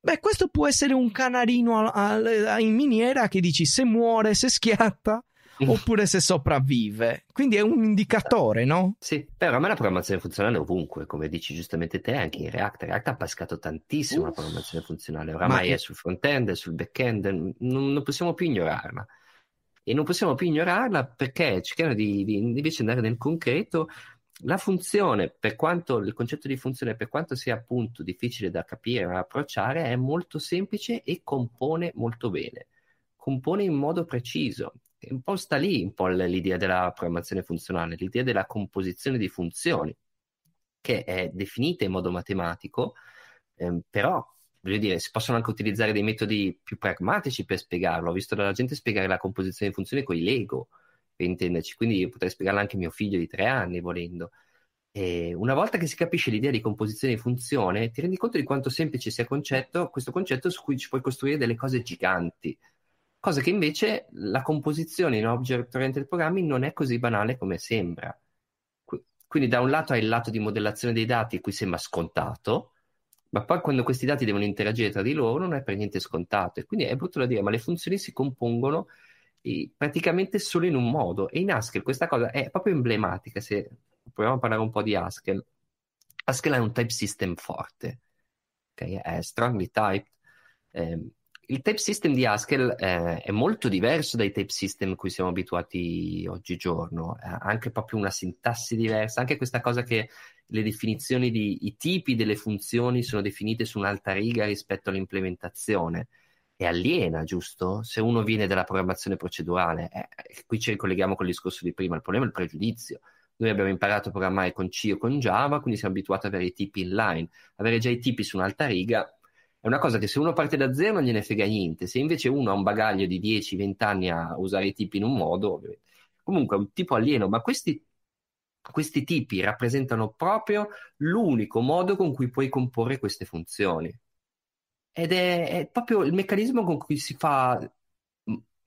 Beh, questo può essere un canarino a, a, a, in miniera che dici se muore, se schiatta, oppure se sopravvive. Quindi è un indicatore, no? Sì, però a me la programmazione funzionale è ovunque, come dici giustamente te, anche in React. React ha pescato tantissimo uh, la programmazione funzionale, oramai ma... è sul front-end, è sul back-end, non, non possiamo più ignorarla e non possiamo più ignorarla perché cerchiamo di, di, invece andare nel concreto la funzione per quanto il concetto di funzione per quanto sia appunto difficile da capire e approcciare è molto semplice e compone molto bene compone in modo preciso un po' sta lì un po' l'idea della programmazione funzionale, l'idea della composizione di funzioni, che è definita in modo matematico, ehm, però voglio dire, si possono anche utilizzare dei metodi più pragmatici per spiegarlo. Ho visto dalla gente spiegare la composizione di funzioni con i Lego, per intenderci, quindi potrei spiegarla anche a mio figlio di tre anni volendo. E una volta che si capisce l'idea di composizione di funzione, ti rendi conto di quanto semplice sia concetto, questo concetto su cui ci puoi costruire delle cose giganti cosa che invece la composizione in object-oriented programming non è così banale come sembra. Quindi da un lato hai il lato di modellazione dei dati, qui sembra scontato, ma poi quando questi dati devono interagire tra di loro non è per niente scontato. E quindi è brutto da dire, ma le funzioni si compongono praticamente solo in un modo. E in Haskell questa cosa è proprio emblematica, se proviamo a parlare un po' di Haskell. Haskell è un type system forte, okay? è strongly typed, ehm, il type system di Haskell eh, è molto diverso dai type system cui siamo abituati oggigiorno, ha eh, anche proprio una sintassi diversa, anche questa cosa che le definizioni di i tipi delle funzioni sono definite su un'alta riga rispetto all'implementazione. È aliena, giusto? Se uno viene dalla programmazione procedurale, eh, eh qui ci ricolleghiamo col discorso di prima, il problema è il pregiudizio. Noi abbiamo imparato a programmare con C o con Java, quindi siamo abituati ad avere i tipi inline. Avere già i tipi su un'alta riga una cosa che se uno parte da zero non gliene frega niente, se invece uno ha un bagaglio di 10-20 anni a usare i tipi in un modo, comunque è un tipo alieno, ma questi, questi tipi rappresentano proprio l'unico modo con cui puoi comporre queste funzioni. Ed è, è proprio il meccanismo con cui si fa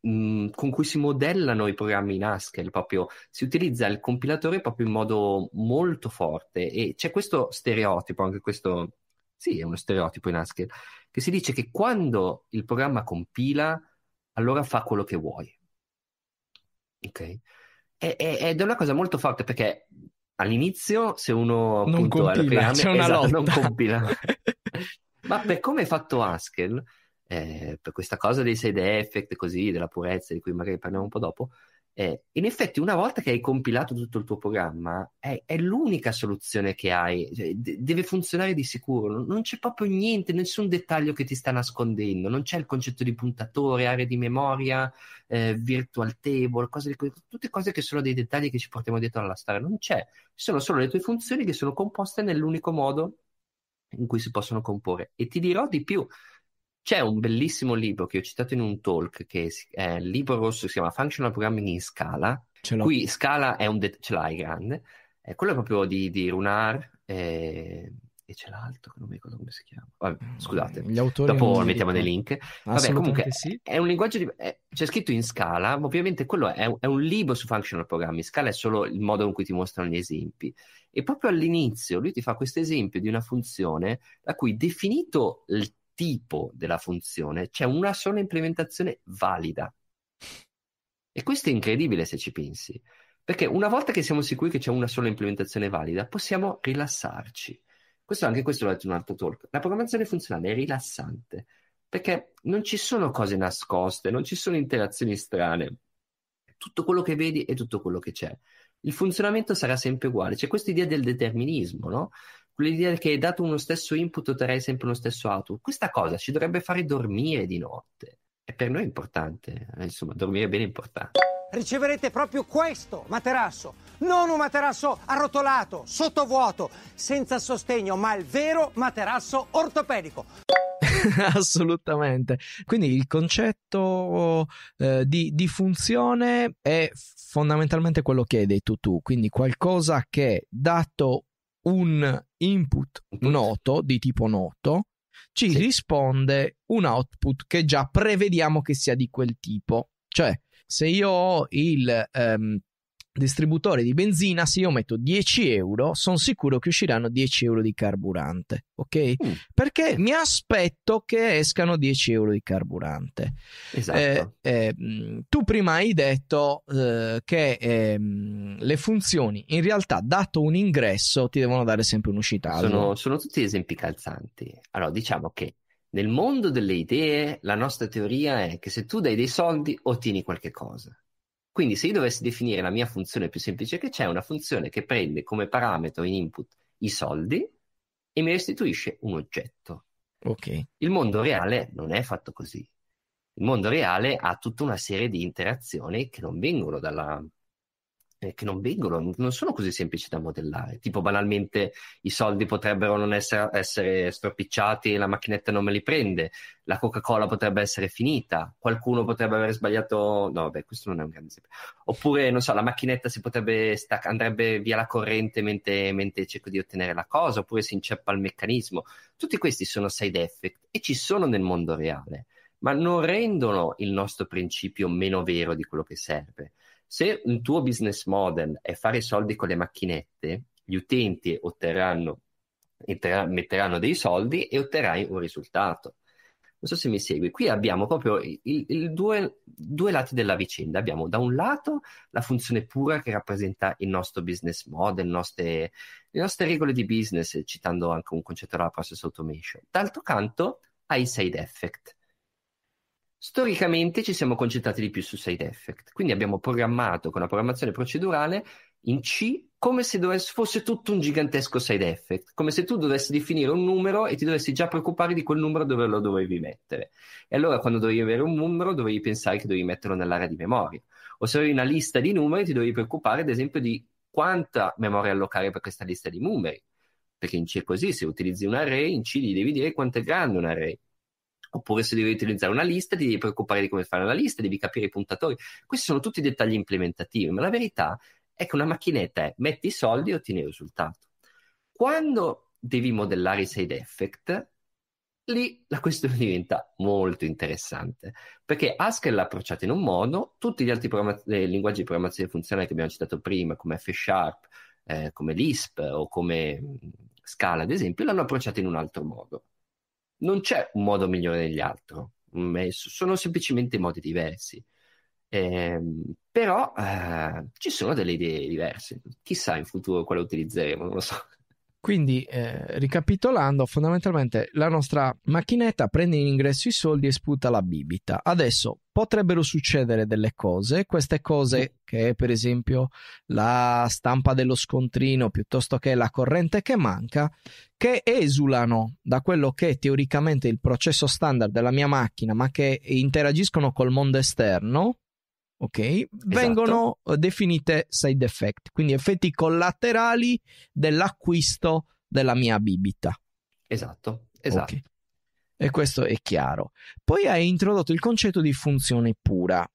con cui si modellano i programmi in Haskell, proprio si utilizza il compilatore proprio in modo molto forte e c'è questo stereotipo, anche questo sì, è uno stereotipo in Haskell, che si dice che quando il programma compila, allora fa quello che vuoi. Ok? È, ed è una cosa molto forte perché all'inizio, se uno non appunto, compila, prima, c'è una esatto, lotta. non compila. Ma per come è fatto Haskell, eh, per questa cosa dei side effect, così, della purezza, di cui magari parliamo un po' dopo, eh, in effetti, una volta che hai compilato tutto il tuo programma, è, è l'unica soluzione che hai. Cioè, de- deve funzionare di sicuro. Non c'è proprio niente, nessun dettaglio che ti sta nascondendo. Non c'è il concetto di puntatore, area di memoria, eh, virtual table, cose di co- tutte cose che sono dei dettagli che ci portiamo dietro alla storia. Non c'è. Sono solo le tue funzioni che sono composte nell'unico modo in cui si possono comporre. E ti dirò di più. C'è un bellissimo libro che ho citato in un talk, che è il libro rosso, si chiama Functional Programming in Scala. Qui Scala è un... De- ce l'hai grande. Eh, quello è proprio di, di Runar eh, e c'è l'altro che non mi ricordo come si chiama. Vabbè, mm, scusate, Gli autori dopo mettiamo dei link. Vabbè, comunque sì. è un linguaggio di... È, eh, c'è scritto in Scala, ma ovviamente quello è, è un libro su functional programming. Scala è solo il modo in cui ti mostrano gli esempi. E proprio all'inizio lui ti fa questo esempio di una funzione da cui definito il tipo della funzione c'è una sola implementazione valida. E questo è incredibile se ci pensi, perché una volta che siamo sicuri che c'è una sola implementazione valida, possiamo rilassarci. Questo, anche questo l'ho detto in un altro talk. La programmazione funzionale è rilassante, perché non ci sono cose nascoste, non ci sono interazioni strane. Tutto quello che vedi è tutto quello che c'è il funzionamento sarà sempre uguale. C'è questa idea del determinismo, no? Quello che dato uno stesso input otterrai sempre lo stesso output. Questa cosa ci dovrebbe fare dormire di notte. E per noi è importante, eh, insomma, dormire bene è importante. Riceverete proprio questo materasso, non un materasso arrotolato, sottovuoto, senza sostegno, ma il vero materasso ortopedico. Assolutamente. Quindi il concetto eh, di, di, funzione è fondamentalmente quello che hai detto tu, quindi qualcosa che dato un input noto, di tipo noto, ci sì. risponde un output che già prevediamo che sia di quel tipo. Cioè, se io ho il um, distributore di benzina, se io metto 10 euro, sono sicuro che usciranno 10 euro di carburante, ok? Mm. Perché mi aspetto che escano 10 euro di carburante. Esatto. Eh, eh, mm, tu prima hai detto eh, che ehm, le funzioni, in realtà, dato un ingresso, ti devono dare sempre un'uscita. Sono, sono tutti esempi calzanti. Allora, diciamo che nel mondo delle idee, la nostra teoria è che se tu dai dei soldi, ottieni qualche cosa. Quindi se io dovessi definire la mia funzione più semplice che c'è, è una funzione che prende come parametro in input i soldi e mi restituisce un oggetto. Okay. Il mondo reale non è fatto così. Il mondo reale ha tutta una serie di interazioni che non vengono dalla, eh, che non vengono, non sono così semplici da modellare. Tipo, banalmente, i soldi potrebbero non essere, essere stropicciati e la macchinetta non me li prende, la Coca-Cola potrebbe essere finita, qualcuno potrebbe aver sbagliato. No, beh, questo non è un grande esempio. Oppure, non so, la macchinetta si potrebbe stac- andrebbe via la corrente mentre, mentre cerco di ottenere la cosa, oppure si inceppa il meccanismo. Tutti questi sono side effect e ci sono nel mondo reale ma non rendono il nostro principio meno vero di quello che serve. Se un tuo business model è fare soldi con le macchinette, gli utenti otterranno, etterà, metteranno dei soldi e otterrai un risultato. Non so se mi segui, qui abbiamo proprio il, il due, due lati della vicenda. Abbiamo da un lato la funzione pura che rappresenta il nostro business model, nostre, le nostre regole di business, citando anche un concetto della process automation. D'altro canto hai side effect Storicamente ci siamo concentrati di più su side effect, quindi abbiamo programmato con la programmazione procedurale in C come se dovesse, fosse tutto un gigantesco side effect, come se tu dovessi definire un numero e ti dovessi già preoccupare di quel numero dove lo dovevi mettere. E allora quando dovevi avere un numero dovevi pensare che dovevi metterlo nell'area di memoria. O se avevi una lista di numeri ti dovevi preoccupare ad esempio di quanta memoria allocare per questa lista di numeri. Perché in C è così, se utilizzi un array in C gli devi dire quanto è grande un array oppure se devi utilizzare una lista ti devi preoccupare di come fare la lista, devi capire i puntatori. Questi sono tutti dettagli implementativi, ma la verità è che una macchinetta è metti i soldi e ottieni il risultato. Quando devi modellare i side effect, lì la questione diventa molto interessante perché Haskell l'ha approcciata in un modo, tutti gli altri programma- linguaggi di programmazione funzionale che abbiamo citato prima, come F Sharp, eh, come Lisp o come Scala, ad esempio, l'hanno approcciata in un altro modo non c'è un modo migliore degli altri, mm, sono semplicemente modi diversi. Eh, però eh, ci sono delle idee diverse. Chissà in futuro quale utilizzeremo, non lo so. Quindi, eh, ricapitolando, fondamentalmente la nostra macchinetta prende in ingresso i soldi e sputa la bibita. Adesso potrebbero succedere delle cose, queste cose che per esempio la stampa dello scontrino piuttosto che la corrente che manca, che esulano da quello che è teoricamente il processo standard della mia macchina, ma che interagiscono col mondo esterno ok? Esatto. Vengono eh, definite side effect, quindi effetti collaterali dell'acquisto della mia bibita. Esatto, esatto. Okay. E questo è chiaro. Poi hai introdotto il concetto di funzione pura.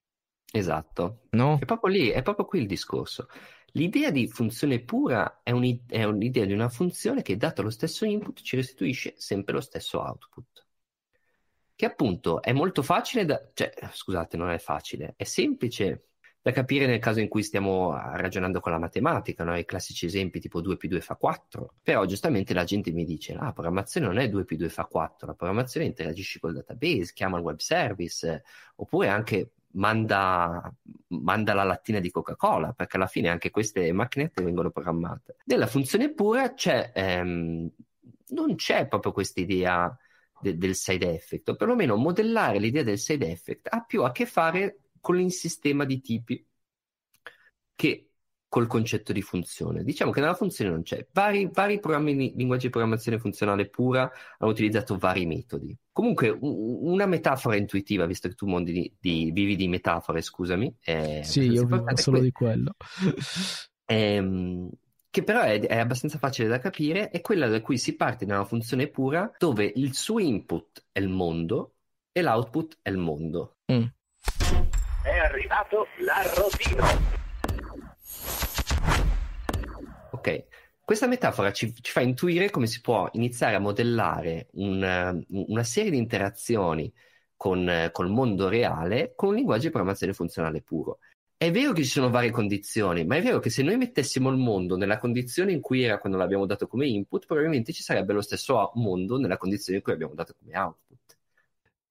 Esatto. No? È proprio lì, è proprio qui il discorso. L'idea di funzione pura è, un, è un'idea di una funzione che, dato lo stesso input, ci restituisce sempre lo stesso output che appunto è molto facile da... cioè, scusate, non è facile, è semplice da capire nel caso in cui stiamo ragionando con la matematica, no? i classici esempi tipo 2 più 2 fa 4. Però giustamente la gente mi dice, la ah, programmazione non è 2 più 2 fa 4, la programmazione interagisce col database, chiama il web service, oppure anche Manda, manda, la lattina di Coca-Cola, perché alla fine anche queste macchinette vengono programmate. Nella funzione pura c'è, ehm, non c'è proprio questa idea de- del side effect, o perlomeno modellare l'idea del side effect, ha più a che fare con l'insistema di tipi che col concetto di funzione. Diciamo che nella funzione non c'è. Vari, vari programmi di linguaggi di programmazione funzionale pura hanno utilizzato vari metodi. Comunque, u- una metafora intuitiva, visto che tu mondi di, di, vivi di metafore, scusami. Eh, sì, io vivo solo que- di quello. ehm, che però è, è, abbastanza facile da capire, è quella da cui si parte da una funzione pura dove il suo input è il mondo e l'output è il mondo. Mm. È arrivato l'arrotino. Ok, questa metafora ci, ci, fa intuire come si può iniziare a modellare una, eh, una serie di interazioni con, eh, col mondo reale con un linguaggio di programmazione funzionale puro è vero che ci sono varie condizioni, ma è vero che se noi mettessimo il mondo nella condizione in cui era quando l'abbiamo dato come input, probabilmente ci sarebbe lo stesso mondo nella condizione in cui abbiamo dato come output.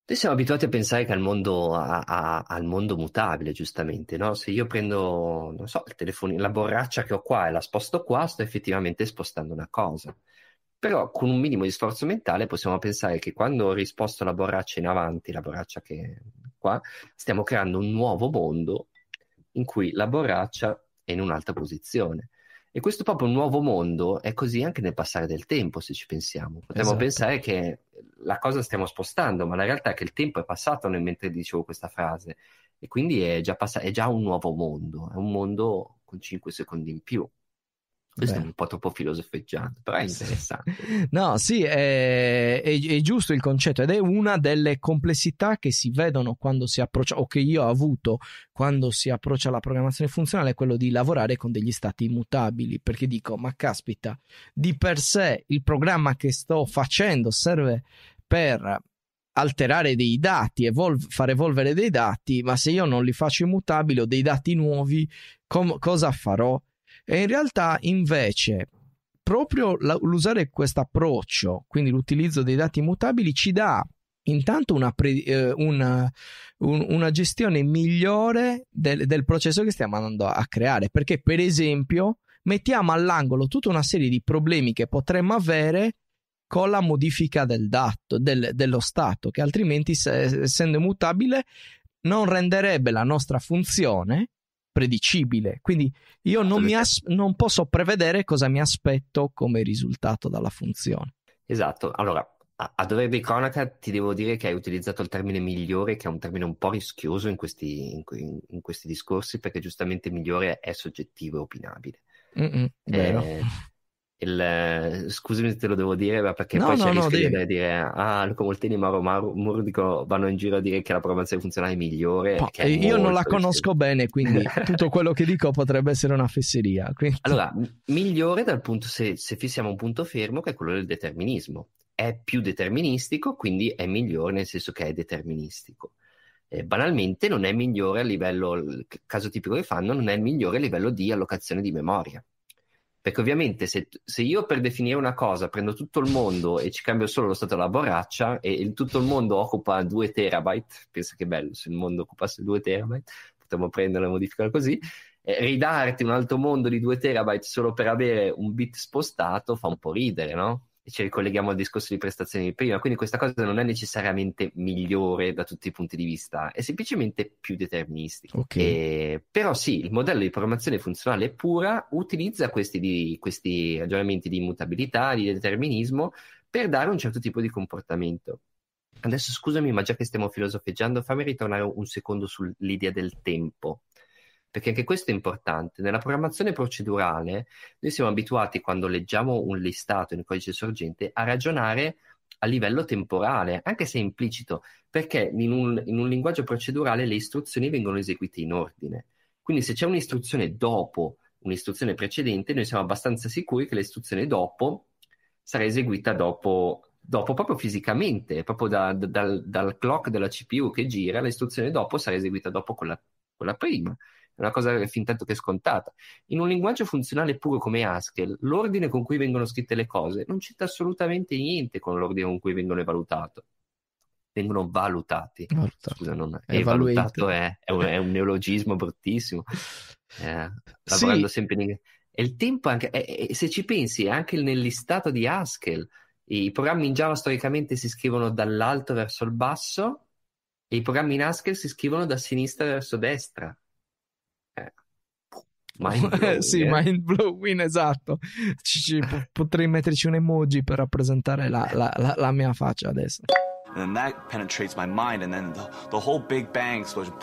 Noi siamo abituati a pensare che al mondo, a, a, al mondo mutabile, giustamente, no? Se io prendo, non so, telefon- la borraccia che ho qua e la sposto qua, sto effettivamente spostando una cosa. Però con un minimo di sforzo mentale possiamo pensare che quando risposto la borraccia in avanti, la borraccia che è qua, stiamo creando un nuovo mondo in cui la borraccia è in un'altra posizione. E questo è proprio un nuovo mondo, è così anche nel passare del tempo, se ci pensiamo. Potremmo esatto. pensare che la cosa stiamo spostando, ma la realtà è che il tempo è passato nel mentre dicevo questa frase e quindi è già, pass- è già un nuovo mondo, è un mondo con 5 secondi in più. Questo Beh. è un po' troppo filosofeggiante, però è interessante. no, sì, è, è, è, giusto il concetto ed è una delle complessità che si vedono quando si approccia, o che io ho avuto quando si approccia alla programmazione funzionale, è quello di lavorare con degli stati immutabili, perché dico, ma caspita, di per sé il programma che sto facendo serve per alterare dei dati, evol- far evolvere dei dati, ma se io non li faccio immutabili o dei dati nuovi, com- cosa farò? E in realtà invece proprio la, l'usare questo approccio, quindi l'utilizzo dei dati mutabili, ci dà intanto una, pre, eh, una, un, una gestione migliore del, del, processo che stiamo andando a creare. Perché, per esempio, mettiamo all'angolo tutta una serie di problemi che potremmo avere con la modifica del dato, del, dello stato, che altrimenti, essendo immutabile non renderebbe la nostra funzione predicibile. Quindi io non, as- non posso prevedere cosa mi aspetto come risultato dalla funzione. Esatto. Allora, a, a dovere di cronaca ti devo dire che hai utilizzato il termine migliore, che è un termine un po' rischioso in questi, in, in questi discorsi, perché giustamente migliore è soggettivo e opinabile. Mm-mm, eh, il, eh, scusami se te lo devo dire, ma perché no, poi no, c'è il rischio no, di dire ah, Luca Molteni e Mauro, Mauro Murdico vanno in giro a dire che la programmazione funzionale è migliore. Po, è io non la conosco bene, quindi tutto quello che dico potrebbe essere una fesseria. Quindi... Allora, migliore dal punto, se, se fissiamo un punto fermo, che è quello del determinismo. È più deterministico, quindi è migliore nel senso che è deterministico. Eh, banalmente non è migliore a livello, il caso tipico che fanno, non è migliore a livello di allocazione di memoria perché ovviamente se, se, io per definire una cosa prendo tutto il mondo e ci cambio solo lo stato della borraccia e il, tutto il mondo occupa 2 terabyte, pensa che bello se il mondo occupasse 2 terabyte, potremmo prendere e modificarlo così, eh, ridarti un altro mondo di 2 terabyte solo per avere un bit spostato fa un po' ridere, no? ci ricolleghiamo al discorso di prestazioni di prima, quindi questa cosa non è necessariamente migliore da tutti i punti di vista, è semplicemente più deterministica. Okay. E, però sì, il modello di programmazione funzionale pura utilizza questi, di, questi ragionamenti di immutabilità, di determinismo, per dare un certo tipo di comportamento. Adesso scusami, ma già che stiamo filosofeggiando, fammi ritornare un secondo sull'idea del tempo perché anche questo è importante. Nella programmazione procedurale noi siamo abituati, quando leggiamo un listato in codice sorgente, a ragionare a livello temporale, anche se implicito, perché in un, in un linguaggio procedurale le istruzioni vengono eseguite in ordine. Quindi se c'è un'istruzione dopo un'istruzione precedente, noi siamo abbastanza sicuri che l'istruzione dopo sarà eseguita dopo, dopo proprio fisicamente, proprio da, da, dal, dal, clock della CPU che gira, l'istruzione dopo sarà eseguita dopo quella, quella prima è una cosa fin tanto che scontata. In un linguaggio funzionale puro come Haskell, l'ordine con cui vengono scritte le cose non c'entra assolutamente niente con l'ordine con cui vengono valutato. Vengono valutati. Valutato. Scusa, non è valutato, è, è, un, è, un, neologismo bruttissimo. Eh, lavorando sì. sempre in E il tempo, anche, è, se ci pensi, anche nel listato di Haskell. I programmi in Java storicamente si scrivono dall'alto verso il basso e i programmi in Haskell si scrivono da sinistra verso destra. Eh. Mind sì, eh. mind blowing, esatto. Ci, ci, potrei metterci un emoji per rappresentare la, la, la, la mia faccia adesso. And then that penetrates my mind, and then the, the whole Big Bang explosion.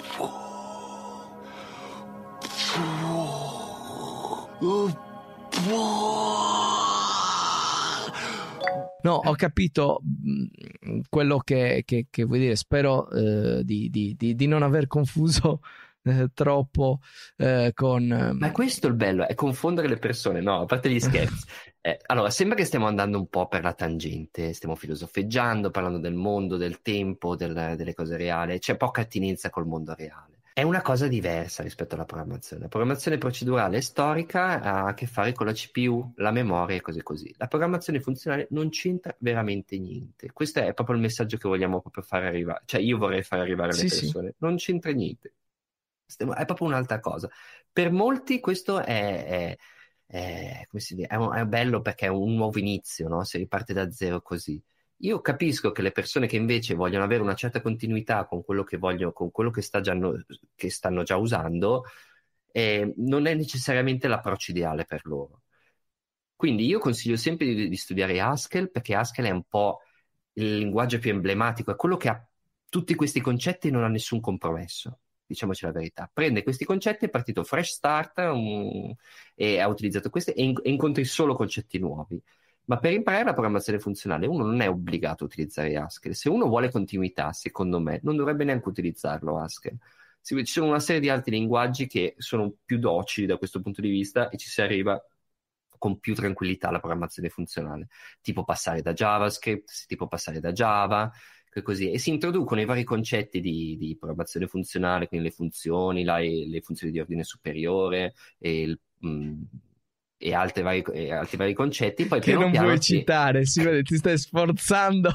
No, ho capito mm, quello che, che, che vuoi dire. Spero eh, di, di, di, di non aver confuso eh, troppo eh, con... Ehm, Ma questo è il bello, è confondere le persone, no, a parte gli scherzi. eh, allora, sembra che stiamo andando un po' per la tangente, stiamo filosofeggiando, parlando del mondo, del tempo, del, delle cose reali, c'è poca attinenza col mondo reale. È una cosa diversa rispetto alla programmazione. La programmazione procedurale e storica ha a che fare con la CPU, la memoria e cose così. La programmazione funzionale non c'entra veramente niente. Questo è proprio il messaggio che vogliamo proprio fare arrivare. Cioè, io vorrei far arrivare alle sì, persone. Sì. Non c'entra niente è proprio un'altra cosa. Per molti questo è, è è, è, un, è, bello perché è un nuovo inizio, no? si riparte da zero così. Io capisco che le persone che invece vogliono avere una certa continuità con quello che, voglio, con quello che, sta già che stanno già usando, eh, non è necessariamente l'approccio ideale per loro. Quindi io consiglio sempre di, di studiare Haskell perché Haskell è un po' il linguaggio più emblematico, è quello che ha tutti questi concetti e non ha nessun compromesso diciamoci la verità. Prende questi concetti, è partito fresh start um, e ha utilizzato questi e, in- e incontri solo concetti nuovi. Ma per imparare la programmazione funzionale uno non è obbligato a utilizzare Haskell. Se uno vuole continuità, secondo me, non dovrebbe neanche utilizzarlo Haskell. Ci sono una serie di altri linguaggi che sono più docili da questo punto di vista e ci si arriva con più tranquillità alla programmazione funzionale. Tipo passare da JavaScript, si può passare da Java, così, e si introducono i vari concetti di, di programmazione funzionale, quindi le funzioni, la, le funzioni di ordine superiore e il... Mh, mm, e, vari, e, altri vari concetti. Poi che non piano vuoi si... citare, si vede, ti stai sforzando.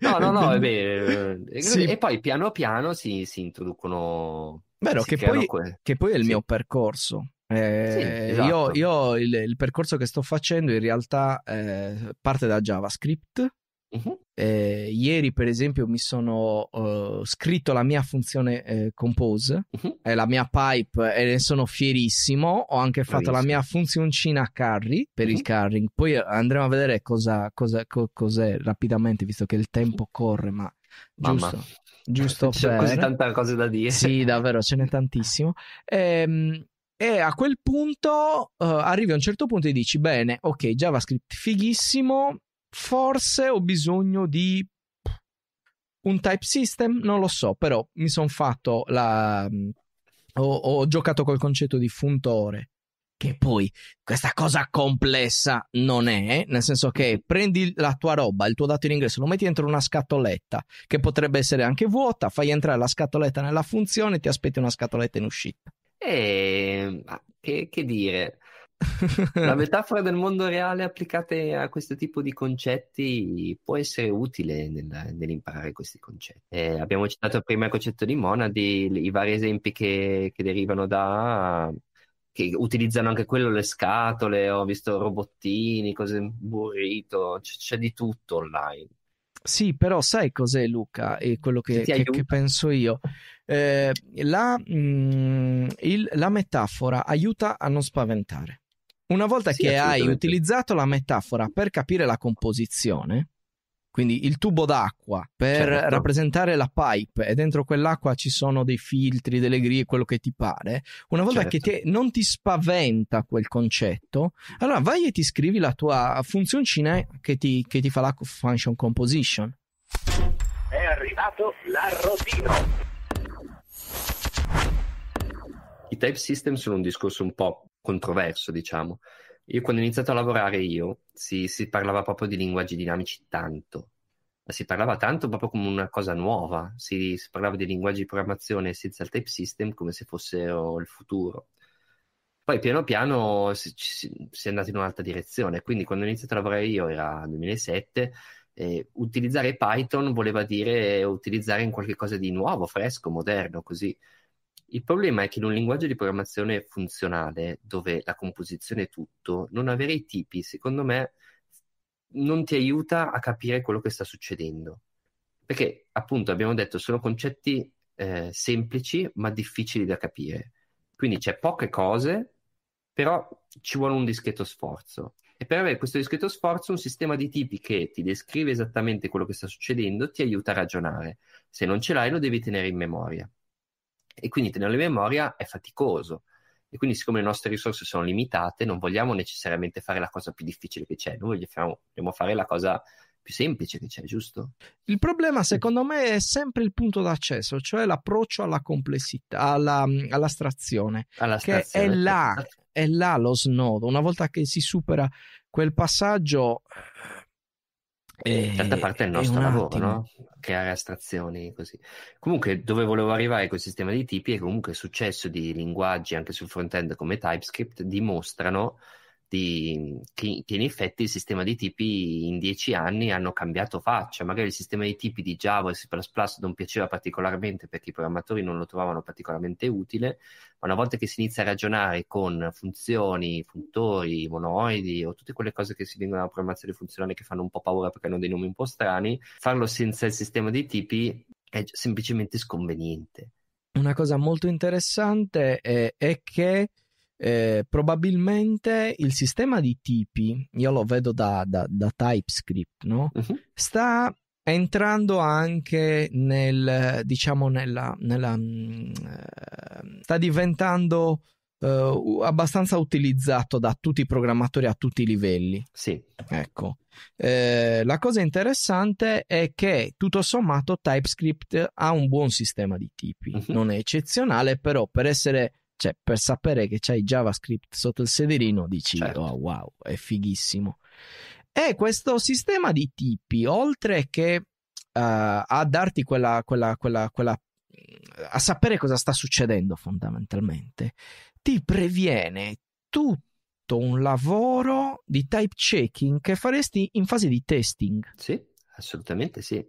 no, no, no, beh, sì. e poi piano piano si, si introducono... Vero, si che, poi, que... che, poi, è il sì. mio percorso. Eh, sì, esatto. Io, io il, il, percorso che sto facendo in realtà eh, parte da JavaScript, Uh-huh. Eh, ieri, per esempio, mi sono uh, scritto la mia funzione eh, compose, uh-huh. è eh, la mia pipe e ne sono fierissimo. Ho anche fatto Bravissimo. la mia funzioncina carry per uh-huh. il carrying. Poi eh, andremo a vedere cosa, cosa co- cos'è rapidamente, visto che il tempo corre, ma Mamma. giusto. Giusto, c'è per... così tante cose da dire. Sì, davvero, ce n'è tantissimo. Ehm, e a quel punto uh, arrivi a un certo punto e dici: Bene, ok, JavaScript fighissimo, forse ho bisogno di un type system, non lo so, però mi sono fatto la... Ho, ho giocato col concetto di funtore che poi questa cosa complessa non è, nel senso che prendi la tua roba, il tuo dato in ingresso, lo metti dentro una scatoletta che potrebbe essere anche vuota, fai entrare la scatoletta nella funzione e ti aspetti una scatoletta in uscita. Eh, che, che dire, La metafora del mondo reale applicata a questo tipo di concetti può essere utile nel, nell'imparare questi concetti. Eh, abbiamo citato prima il concetto di monadi, i vari esempi che, che derivano da che utilizzano anche quello le scatole, ho visto robottini, cose burrito, c- c'è di tutto online. Sì, però sai cos'è Luca e quello che, che, che penso io? Eh, la, mh, mm, il, la metafora aiuta a non spaventare. Una volta sì, che hai utilizzato la metafora per capire la composizione, quindi il tubo d'acqua per certo. rappresentare la pipe e dentro quell'acqua ci sono dei filtri, delle grie, quello che ti pare, una volta certo. che te, non ti spaventa quel concetto, allora vai e ti scrivi la tua funzioncina che ti, che ti fa la function composition. È arrivato l'arrotino. I type system sono un discorso un po' controverso, diciamo. Io quando ho iniziato a lavorare io si, si parlava proprio di linguaggi dinamici tanto, ma si parlava tanto proprio come una cosa nuova, si, si parlava di linguaggi di programmazione senza il type system come se fossero il futuro. Poi piano piano si, si, si è andati in un'altra direzione, quindi quando ho iniziato a lavorare io era 2007, eh, utilizzare Python voleva dire utilizzare in qualche cosa di nuovo, fresco, moderno, così. Il problema è che in un linguaggio di programmazione funzionale, dove la composizione è tutto, non avere i tipi, secondo me, non ti aiuta a capire quello che sta succedendo. Perché, appunto, abbiamo detto, sono concetti eh, semplici ma difficili da capire. Quindi c'è poche cose, però ci vuole un discreto sforzo. E per avere questo discreto sforzo, un sistema di tipi che ti descrive esattamente quello che sta succedendo ti aiuta a ragionare. Se non ce l'hai, lo devi tenere in memoria e quindi tenerle a memoria è faticoso. E quindi, siccome le nostre risorse sono limitate, non vogliamo necessariamente fare la cosa più difficile che c'è, noi vogliamo, vogliamo fare la cosa più semplice che c'è, giusto? Il problema, secondo me, è sempre il punto d'accesso, cioè l'approccio alla complessità, alla, all'astrazione, all'astrazione. Che è là, esatto. è là lo snodo. Una volta che si supera quel passaggio e, eh, parte è il nostro lavoro, no? creare astrazioni così. Comunque, dove volevo arrivare col sistema di tipi è comunque il successo di linguaggi anche sul front-end come TypeScript dimostrano di, che, che, in effetti il sistema di tipi in dieci anni hanno cambiato faccia. Magari il sistema di tipi di Java e C non piaceva particolarmente perché i programmatori non lo trovavano particolarmente utile, ma una volta che si inizia a ragionare con funzioni, funtori, monoidi o tutte quelle cose che si vengono alla programmazione funzionale che fanno un po' paura perché hanno dei nomi un po' strani, farlo senza il sistema di tipi è semplicemente sconveniente. Una cosa molto interessante è, è che eh, probabilmente il sistema di tipi, io lo vedo da, da, da TypeScript, no? Uh-huh. sta entrando anche nel, diciamo, nella, nella mm, eh, sta diventando eh, abbastanza utilizzato da tutti i programmatori a tutti i livelli. Sì. Ecco. Eh, la cosa interessante è che tutto sommato TypeScript ha un buon sistema di tipi, uh-huh. non è eccezionale, però per essere cioè, per sapere che c'hai JavaScript sotto il sederino, dici, certo. oh wow, è fighissimo. E questo sistema di tipi, oltre che uh, a darti quella, quella, quella, quella mm, a sapere cosa sta succedendo fondamentalmente, ti previene tutto un lavoro di type checking che faresti in fase di testing. Sì, assolutamente sì.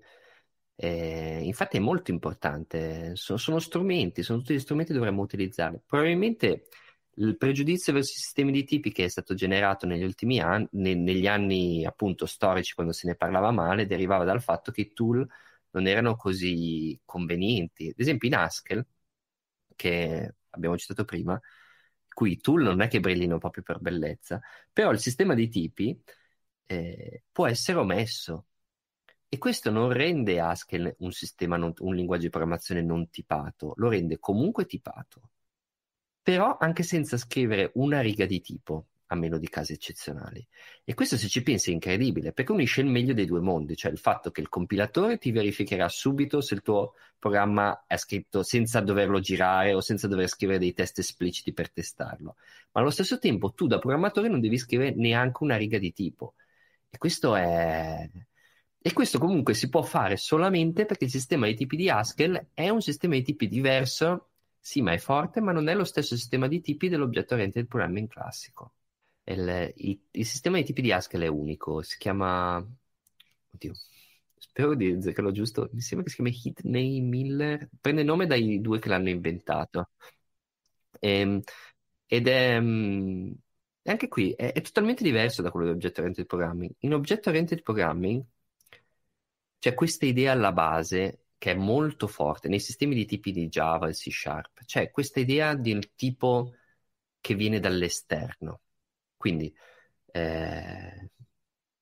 Eh, infatti è molto importante, sono, sono, strumenti, sono tutti gli strumenti che dovremmo utilizzare. Probabilmente il pregiudizio verso i sistemi di tipi che è stato generato negli ultimi anni, ne, negli anni appunto storici quando se ne parlava male, derivava dal fatto che i tool non erano così convenienti. Ad esempio in Haskell, che abbiamo citato prima, qui i tool non è che brillino proprio per bellezza, però il sistema di tipi eh, può essere omesso e questo non rende Haskell un, non, un linguaggio di programmazione non tipato, lo rende comunque tipato, però anche senza scrivere una riga di tipo, a meno di casi eccezionali. E questo, se ci pensi, è incredibile, perché unisce il meglio dei due mondi, cioè il fatto che il compilatore ti verificherà subito se il tuo programma è scritto senza doverlo girare o senza dover scrivere dei test espliciti per testarlo, ma allo stesso tempo tu da programmatore non devi scrivere neanche una riga di tipo. E questo è e questo comunque si può fare solamente perché il sistema di tipi di Haskell è un sistema di tipi diverso, sì ma è forte, ma non è lo stesso sistema di tipi dell'oggetto oriented programming classico. Il, il, il sistema ATP di Haskell è unico, si chiama... Oddio, spero di zeccarlo giusto, mi sembra che si chiami Hitney Miller, prende nome dai due che l'hanno inventato. E, ehm, ed è mm, anche qui è, è, totalmente diverso da quello di Object Oriented Programming. In Object Oriented Programming c'è cioè, questa idea alla base che è molto forte nei sistemi di tipi di Java e C Sharp, c'è cioè questa idea del tipo che viene dall'esterno. Quindi eh,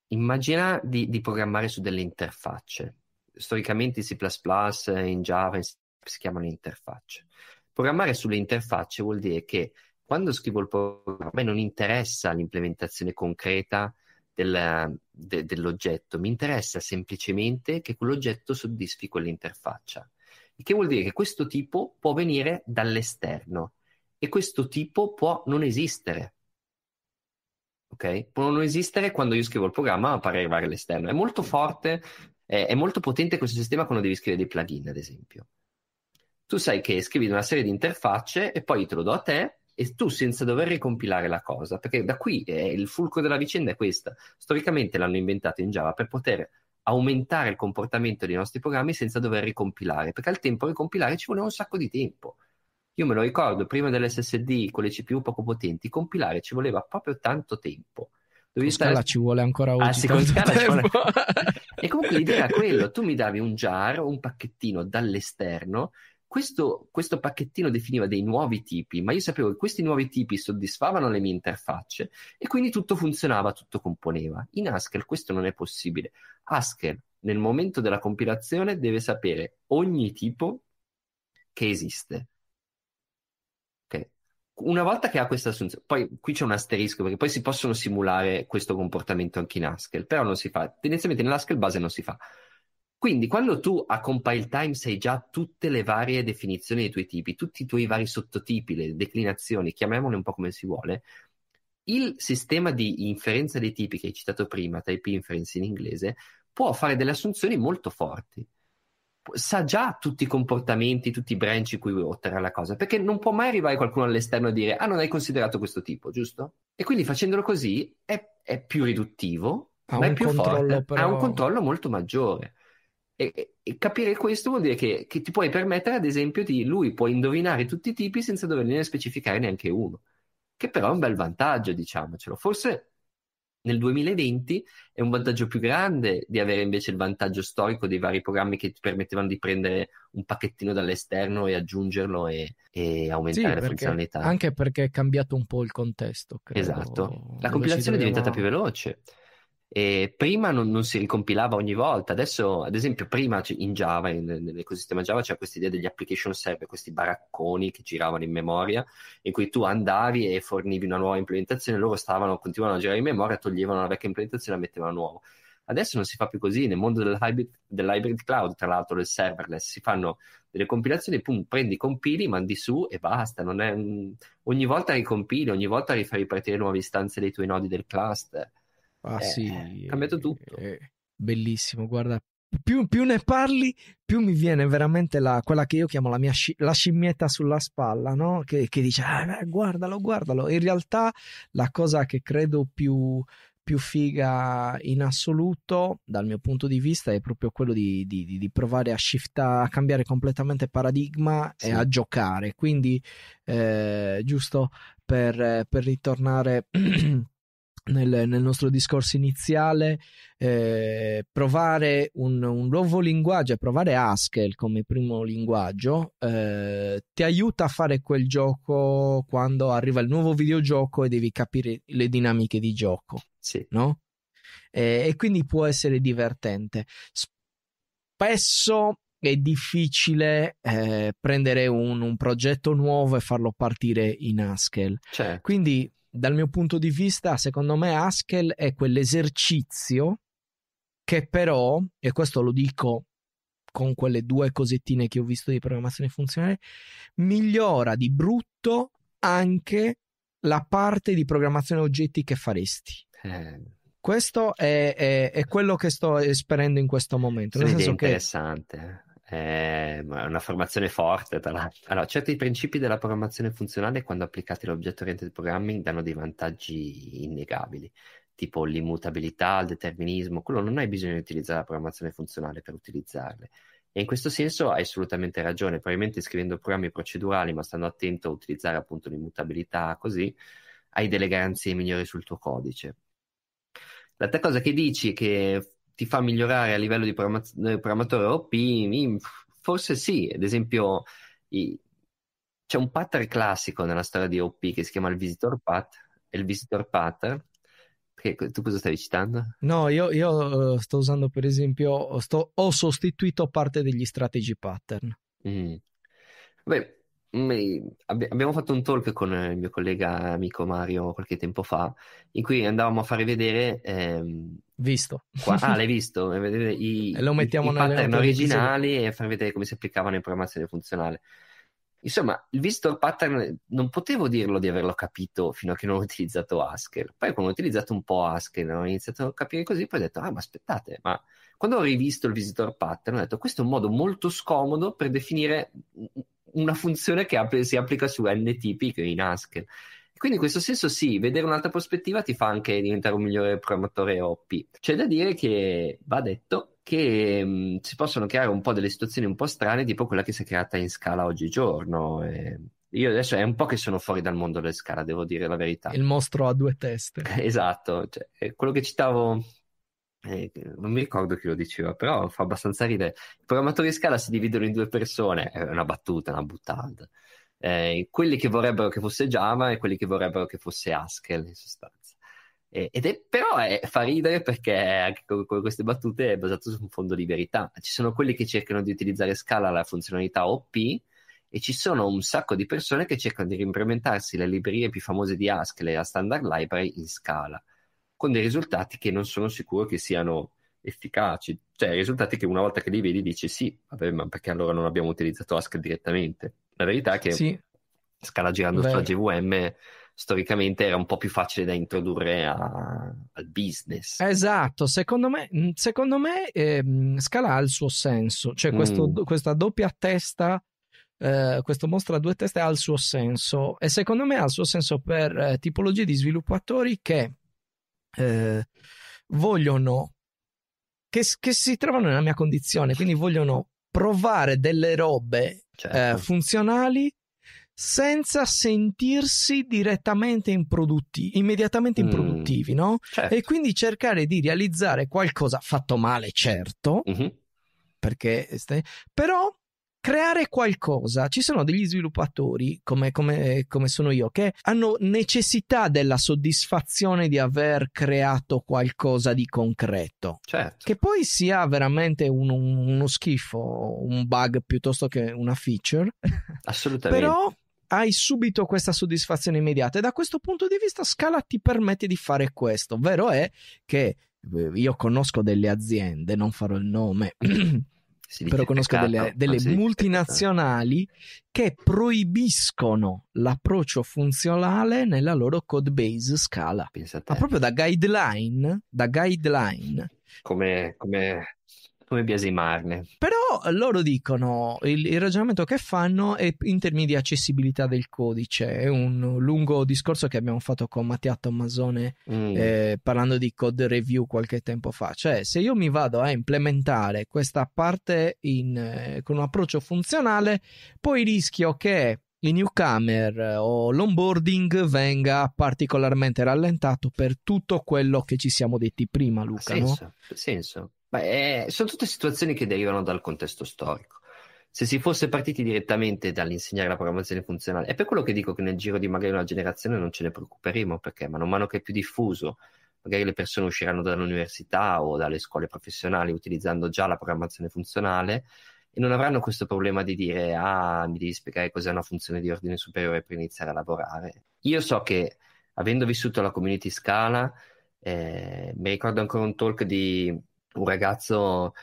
immagina di, di, programmare su delle interfacce. Storicamente in C, in Java si chiamano interfacce. Programmare sulle interfacce vuol dire che quando scrivo il programma, a me non interessa l'implementazione concreta della, de, dell'oggetto, mi interessa semplicemente che quell'oggetto soddisfi quell'interfaccia. Il che vuol dire che questo tipo può venire dall'esterno e questo tipo può non esistere. Ok? Può non esistere quando io scrivo il programma, ma pare arrivare all'esterno. È molto forte, è, è molto potente questo sistema quando devi scrivere dei plugin, ad esempio. Tu sai che scrivi una serie di interfacce e poi te lo do a te e tu senza dover ricompilare la cosa, perché da qui eh, il fulcro della vicenda è questa, storicamente l'hanno inventato in Java per poter aumentare il comportamento dei nostri programmi senza dover ricompilare, perché al tempo ricompilare ci voleva un sacco di tempo. Io me lo ricordo, prima dell'SSD con le CPU poco potenti, compilare ci voleva proprio tanto tempo. Dovevi con stare... ci vuole ancora ah, oggi. Ah, sì, con scala ci vuole... e comunque l'idea era quella, tu mi davi un jar, un pacchettino dall'esterno questo, questo, pacchettino definiva dei nuovi tipi, ma io sapevo che questi nuovi tipi soddisfavano le mie interfacce e quindi tutto funzionava, tutto componeva. In Haskell questo non è possibile. Haskell nel momento della compilazione deve sapere ogni tipo che esiste. Una volta che ha questa assunzione, poi qui c'è un asterisco perché poi si possono simulare questo comportamento anche in Haskell, però non si fa, tendenzialmente nell'Haskell base non si fa. Quindi quando tu a compile time sei già tutte le varie definizioni dei tuoi tipi, tutti i tuoi vari sottotipi, le declinazioni, chiamiamole un po' come si vuole, il sistema di inferenza dei tipi che hai citato prima, type inference in inglese, può fare delle assunzioni molto forti. Sa già tutti i comportamenti, tutti i branch in cui otterrà la cosa, perché non può mai arrivare qualcuno all'esterno a dire ah non hai considerato questo tipo, giusto? E quindi facendolo così è, è più riduttivo, ha ma è più forte, però... ha un controllo molto maggiore. E, e, capire questo vuol dire che, che, ti puoi permettere, ad esempio, di lui può indovinare tutti i tipi senza doverne specificare neanche uno, che però è un bel vantaggio, diciamocelo. Forse nel 2020 è un vantaggio più grande di avere invece il vantaggio storico dei vari programmi che ti permettevano di prendere un pacchettino dall'esterno e aggiungerlo e, e aumentare sì, la funzionalità. Anche perché è cambiato un po' il contesto. Credo, esatto, la compilazione è diventata più veloce. E prima non, non, si ricompilava ogni volta, adesso ad esempio prima in Java, in, nell'ecosistema Java c'era questa idea degli application server, questi baracconi che giravano in memoria in cui tu andavi e fornivi una nuova implementazione, loro stavano, continuavano a girare in memoria, toglievano la vecchia implementazione e la mettevano nuova. Adesso non si fa più così, nel mondo dell'hybrid, cloud, tra l'altro del serverless, si fanno delle compilazioni, pum, prendi, compili, mandi su e basta. Un... Ogni volta ricompili, ogni volta rifai ripartire nuove istanze dei tuoi nodi del cluster. Ah eh, sì. Ha eh, cambiato eh, tutto. Eh, bellissimo, guarda. Più, più, ne parli, più mi viene veramente la, quella che io chiamo la, mia sci, la scimmietta sulla spalla, no? che, che dice ah, beh, guardalo, guardalo. In realtà la cosa che credo più, più figa in assoluto dal mio punto di vista è proprio quello di, di, di provare a shiftare, a cambiare completamente paradigma sì. e a giocare. Quindi, eh, giusto per, per ritornare nel, nel, nostro discorso iniziale, eh, provare un, un, nuovo linguaggio, provare Haskell come primo linguaggio, eh, ti aiuta a fare quel gioco quando arriva il nuovo videogioco e devi capire le dinamiche di gioco. Sì. No? Eh, e quindi può essere divertente. Spesso è difficile eh, prendere un, un, progetto nuovo e farlo partire in Haskell. Certo. Quindi dal mio punto di vista, secondo me Haskell è quell'esercizio che però, e questo lo dico con quelle due cosettine che ho visto di programmazione funzionale, migliora di brutto anche la parte di programmazione oggetti che faresti. Eh. Questo è, è, è, quello che sto esperendo in questo momento. Nel senso interessante. Che eh. Eh, è una formazione forte, tra l'altro. Allora, certi principi della programmazione funzionale, quando applicati all'oggetto oriented programming, danno dei vantaggi innegabili, tipo l'immutabilità, il determinismo. Quello non hai bisogno di utilizzare la programmazione funzionale per utilizzarle. E in questo senso hai assolutamente ragione. Probabilmente scrivendo programmi procedurali, ma stando attento a utilizzare appunto l'immutabilità, così hai delle garanzie migliori sul tuo codice. L'altra cosa che dici è che ti fa migliorare a livello di eh, programmatore OP? Forse sì, ad esempio i, c'è un pattern classico nella storia di OP che si chiama il visitor path, il visitor pattern. Che, tu cosa stavi citando? No, io, io eh, sto usando per esempio, sto, ho sostituito parte degli strategy pattern. Mm. Beh, Mm, abbiamo fatto un talk con eh, il mio collega amico Mario qualche tempo fa, in cui andavamo a fare vedere. Ehm, visto. Qua, ah, l'hai visto? Eh, I, Lo mettiamo i, i pattern originali e a far vedere come si applicavano in programmazione funzionale. Insomma, il vistor pattern non potevo dirlo di averlo capito fino a che non ho utilizzato Haskell. Poi, quando ho utilizzato un po' Haskell, ho iniziato a capire così, poi ho detto: Ah, ma aspettate, ma quando ho rivisto il visitor pattern, ho detto: Questo è un modo molto scomodo per definire mm, una funzione che app- si applica su n tipi in Haskell. Quindi in questo senso sì, vedere un'altra prospettiva ti fa anche diventare un migliore programmatore OP. C'è da dire che va detto che mh, mm, si possono creare un po' delle situazioni un po' strane, tipo quella che si è creata in scala oggigiorno. E... Eh. Io adesso è un po' che sono fuori dal mondo della scala, devo dire la verità. Il mostro ha due teste. Esatto, cioè, quello che citavo eh, non mi ricordo chi lo diceva, però fa abbastanza ridere. I programmatori di Scala si dividono in due persone, è una battuta, una buttata. Eh, quelli che vorrebbero che fosse Java e quelli che vorrebbero che fosse Haskell, in sostanza. Eh, ed è, però è, eh, fa ridere perché anche con, con, queste battute è basato su un fondo di verità. Ci sono quelli che cercano di utilizzare Scala la funzionalità OP e ci sono un sacco di persone che cercano di implementarsi le librerie più famose di Haskell e la standard library in Scala con dei risultati che non sono sicuro che siano efficaci, cioè risultati che una volta che li vedi dici sì, vabbè, ma perché allora non abbiamo utilizzato Ask direttamente? La verità è che sì. scala girando Beh. sulla GVM storicamente era un po' più facile da introdurre a, al business. Esatto, secondo me, secondo me eh, Scala ha il suo senso, cioè questo, mm. questa doppia testa, eh, questo mostro a due teste ha il suo senso e secondo me ha il suo senso per eh, tipologie di sviluppatori che eh, vogliono, che, che, si trovano nella mia condizione, quindi vogliono provare delle robe eh, certo. eh, funzionali senza sentirsi direttamente improduttivi, immediatamente mm, improduttivi, mm, no? Certo. E quindi cercare di realizzare qualcosa fatto male, certo, mm-hmm. perché, però creare qualcosa, ci sono degli sviluppatori come, come, come, sono io che hanno necessità della soddisfazione di aver creato qualcosa di concreto. Certo. Che poi sia veramente un, uno schifo, un bug piuttosto che una feature. Assolutamente. Però hai subito questa soddisfazione immediata e da questo punto di vista Scala ti permette di fare questo. Vero è che eh, io conosco delle aziende, non farò il nome. Però conosco delle, delle multinazionali che proibiscono l'approccio funzionale nella loro code base Scala. Ma proprio da guideline, da guideline. Come, come come biasimarne. Però eh, loro dicono il, il, ragionamento che fanno è in termini di accessibilità del codice. È un lungo discorso che abbiamo fatto con Mattia Tommasone mm. eh, parlando di code review qualche tempo fa. Cioè, se io mi vado a implementare questa parte in, eh, con un approccio funzionale, poi rischio che i newcomer eh, o l'onboarding venga particolarmente rallentato per tutto quello che ci siamo detti prima, Luca. Ha senso, no? senso. Beh, eh, sono tutte situazioni che derivano dal contesto storico. Se si fosse partiti direttamente dall'insegnare la programmazione funzionale, è per quello che dico che nel giro di magari una generazione non ce ne preoccuperemo, perché man mano che è più diffuso, magari le persone usciranno dall'università o dalle scuole professionali utilizzando già la programmazione funzionale e non avranno questo problema di dire ah, mi devi spiegare cos'è una funzione di ordine superiore per iniziare a lavorare. Io so che avendo vissuto la community Scala, eh, mi ricordo ancora un talk di un ragazzo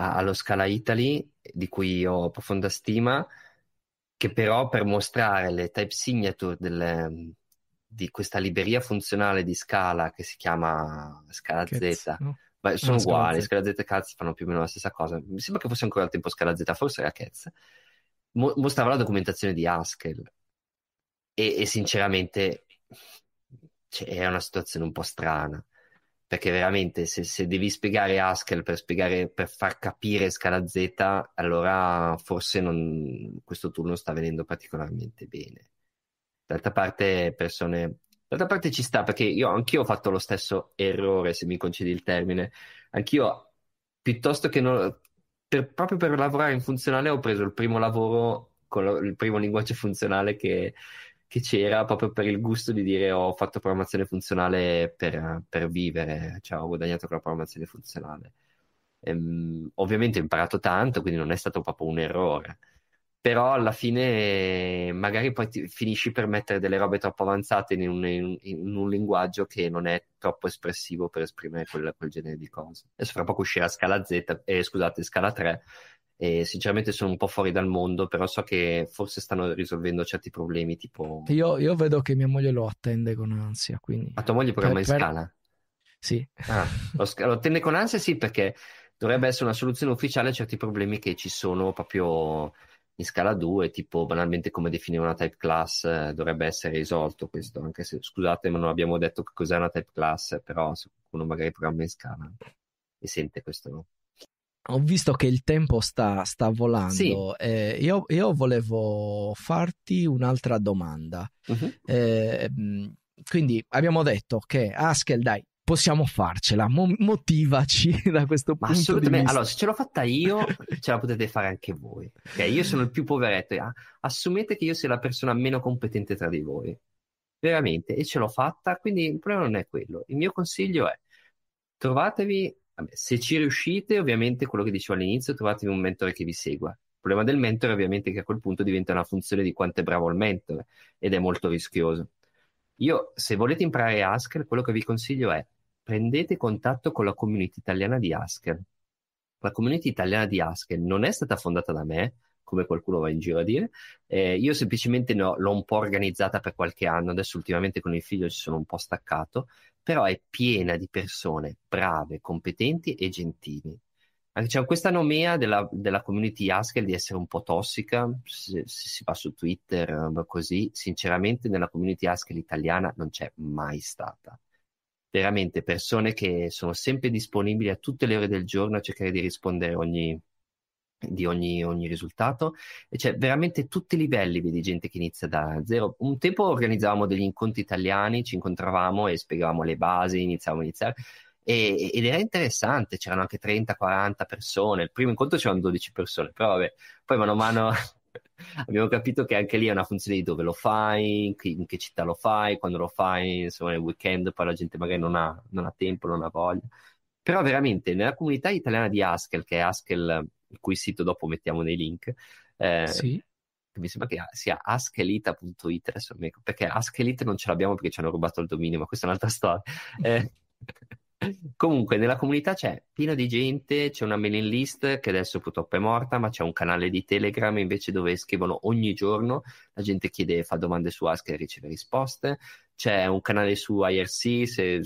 allo Scala Italy di cui ho profonda stima, che però per mostrare le type signature delle, di questa libreria funzionale di Scala che si chiama Scala Cazzo, Z. No? Beh, sono no, uguali, Scala Z e Caz fanno più o meno la stessa cosa. Mi sembra che fosse ancora al tempo Scala Z, forse era Caz. Mo- mostrava la documentazione di Haskell. E, e sinceramente cioè, è una situazione un po' strana perché veramente se, se, devi spiegare Haskell per, spiegare, per far capire Scala Z, allora forse non, questo tool non sta venendo particolarmente bene. D'altra parte, persone... D'altra parte ci sta, perché io anch'io ho fatto lo stesso errore, se mi concedi il termine. Anch'io, piuttosto che non... Per, proprio per lavorare in funzionale ho preso il primo lavoro con lo, il primo linguaggio funzionale che, che c'era proprio per il gusto di dire oh, ho fatto programmazione funzionale per, per vivere, cioè ho guadagnato con la programmazione funzionale. Ehm, ovviamente ho imparato tanto, quindi non è stato proprio un errore, però alla fine magari poi ti, finisci per mettere delle robe troppo avanzate in un, in, in un, linguaggio che non è troppo espressivo per esprimere quel, quel genere di cose. Adesso fra poco uscirà Scala Z, eh, scusate, Scala 3 e sinceramente sono un po' fuori dal mondo, però so che forse stanno risolvendo certi problemi. Tipo... Io, io vedo che mia moglie lo attende con ansia. Quindi... Ma tua moglie programma per, in per... scala? Sì. Ah, lo, sc- lo attende con ansia, sì, perché dovrebbe essere una soluzione ufficiale a certi problemi che ci sono proprio in scala 2, tipo banalmente come definire una type class, eh, dovrebbe essere risolto questo, anche se scusate ma non abbiamo detto che cos'è una type class, però se qualcuno magari programma in scala e sente questo, no? ho visto che il tempo sta, sta volando. Sì. Eh, io, io, volevo farti un'altra domanda. Uh-huh. Eh, mm, quindi abbiamo detto che Askel, dai, possiamo farcela. Mo- motivaci da questo Ma punto Assolutamente. Allora, se ce l'ho fatta io, ce la potete fare anche voi. Okay? Io sono il più poveretto. Ah, assumete che io sia la persona meno competente tra di voi. Veramente. E ce l'ho fatta, quindi il problema non è quello. Il mio consiglio è trovatevi Vabbè, se ci riuscite, ovviamente quello che dicevo all'inizio, trovatevi un mentore che vi segua. Il problema del mentore ovviamente è che a quel punto diventa una funzione di quanto è bravo il mentore ed è molto rischioso. Io, se volete imparare Haskell, quello che vi consiglio è prendete contatto con la community italiana di Haskell. La community italiana di Haskell non è stata fondata da me, come qualcuno va in giro a dire. Eh, io semplicemente no, l'ho un po' organizzata per qualche anno, adesso ultimamente con il figlio ci sono un po' staccato, però è piena di persone brave, competenti e gentili. C'è cioè, questa nomea della, della community Haskell di essere un po' tossica, se, se si va su Twitter così, sinceramente nella community Haskell italiana non c'è mai stata veramente persone che sono sempre disponibili a tutte le ore del giorno a cercare di rispondere ogni, di ogni, ogni, risultato e c'è veramente tutti i livelli di gente che inizia da zero un tempo organizzavamo degli incontri italiani ci incontravamo e spiegavamo le basi iniziavamo a iniziare e, ed era interessante c'erano anche 30-40 persone il primo incontro c'erano 12 persone però vabbè poi mano a mano abbiamo capito che anche lì è una funzione di dove lo fai, in che città lo fai, quando lo fai, insomma nel weekend, poi la gente magari non ha, non ha tempo, non ha voglia. Però veramente nella comunità italiana di Haskell, che è Haskell il cui sito dopo mettiamo nei link. Eh, sì. Mi sembra che sia askelita.it adesso, perché askelita non ce l'abbiamo perché ci hanno rubato il dominio, ma questa è un'altra storia. Eh, Comunque, nella comunità c'è pieno di gente, c'è una mailing list che adesso purtroppo è morta, ma c'è un canale di Telegram invece dove scrivono ogni giorno, la gente chiede, fa domande su Ask e riceve risposte, c'è un canale su IRC se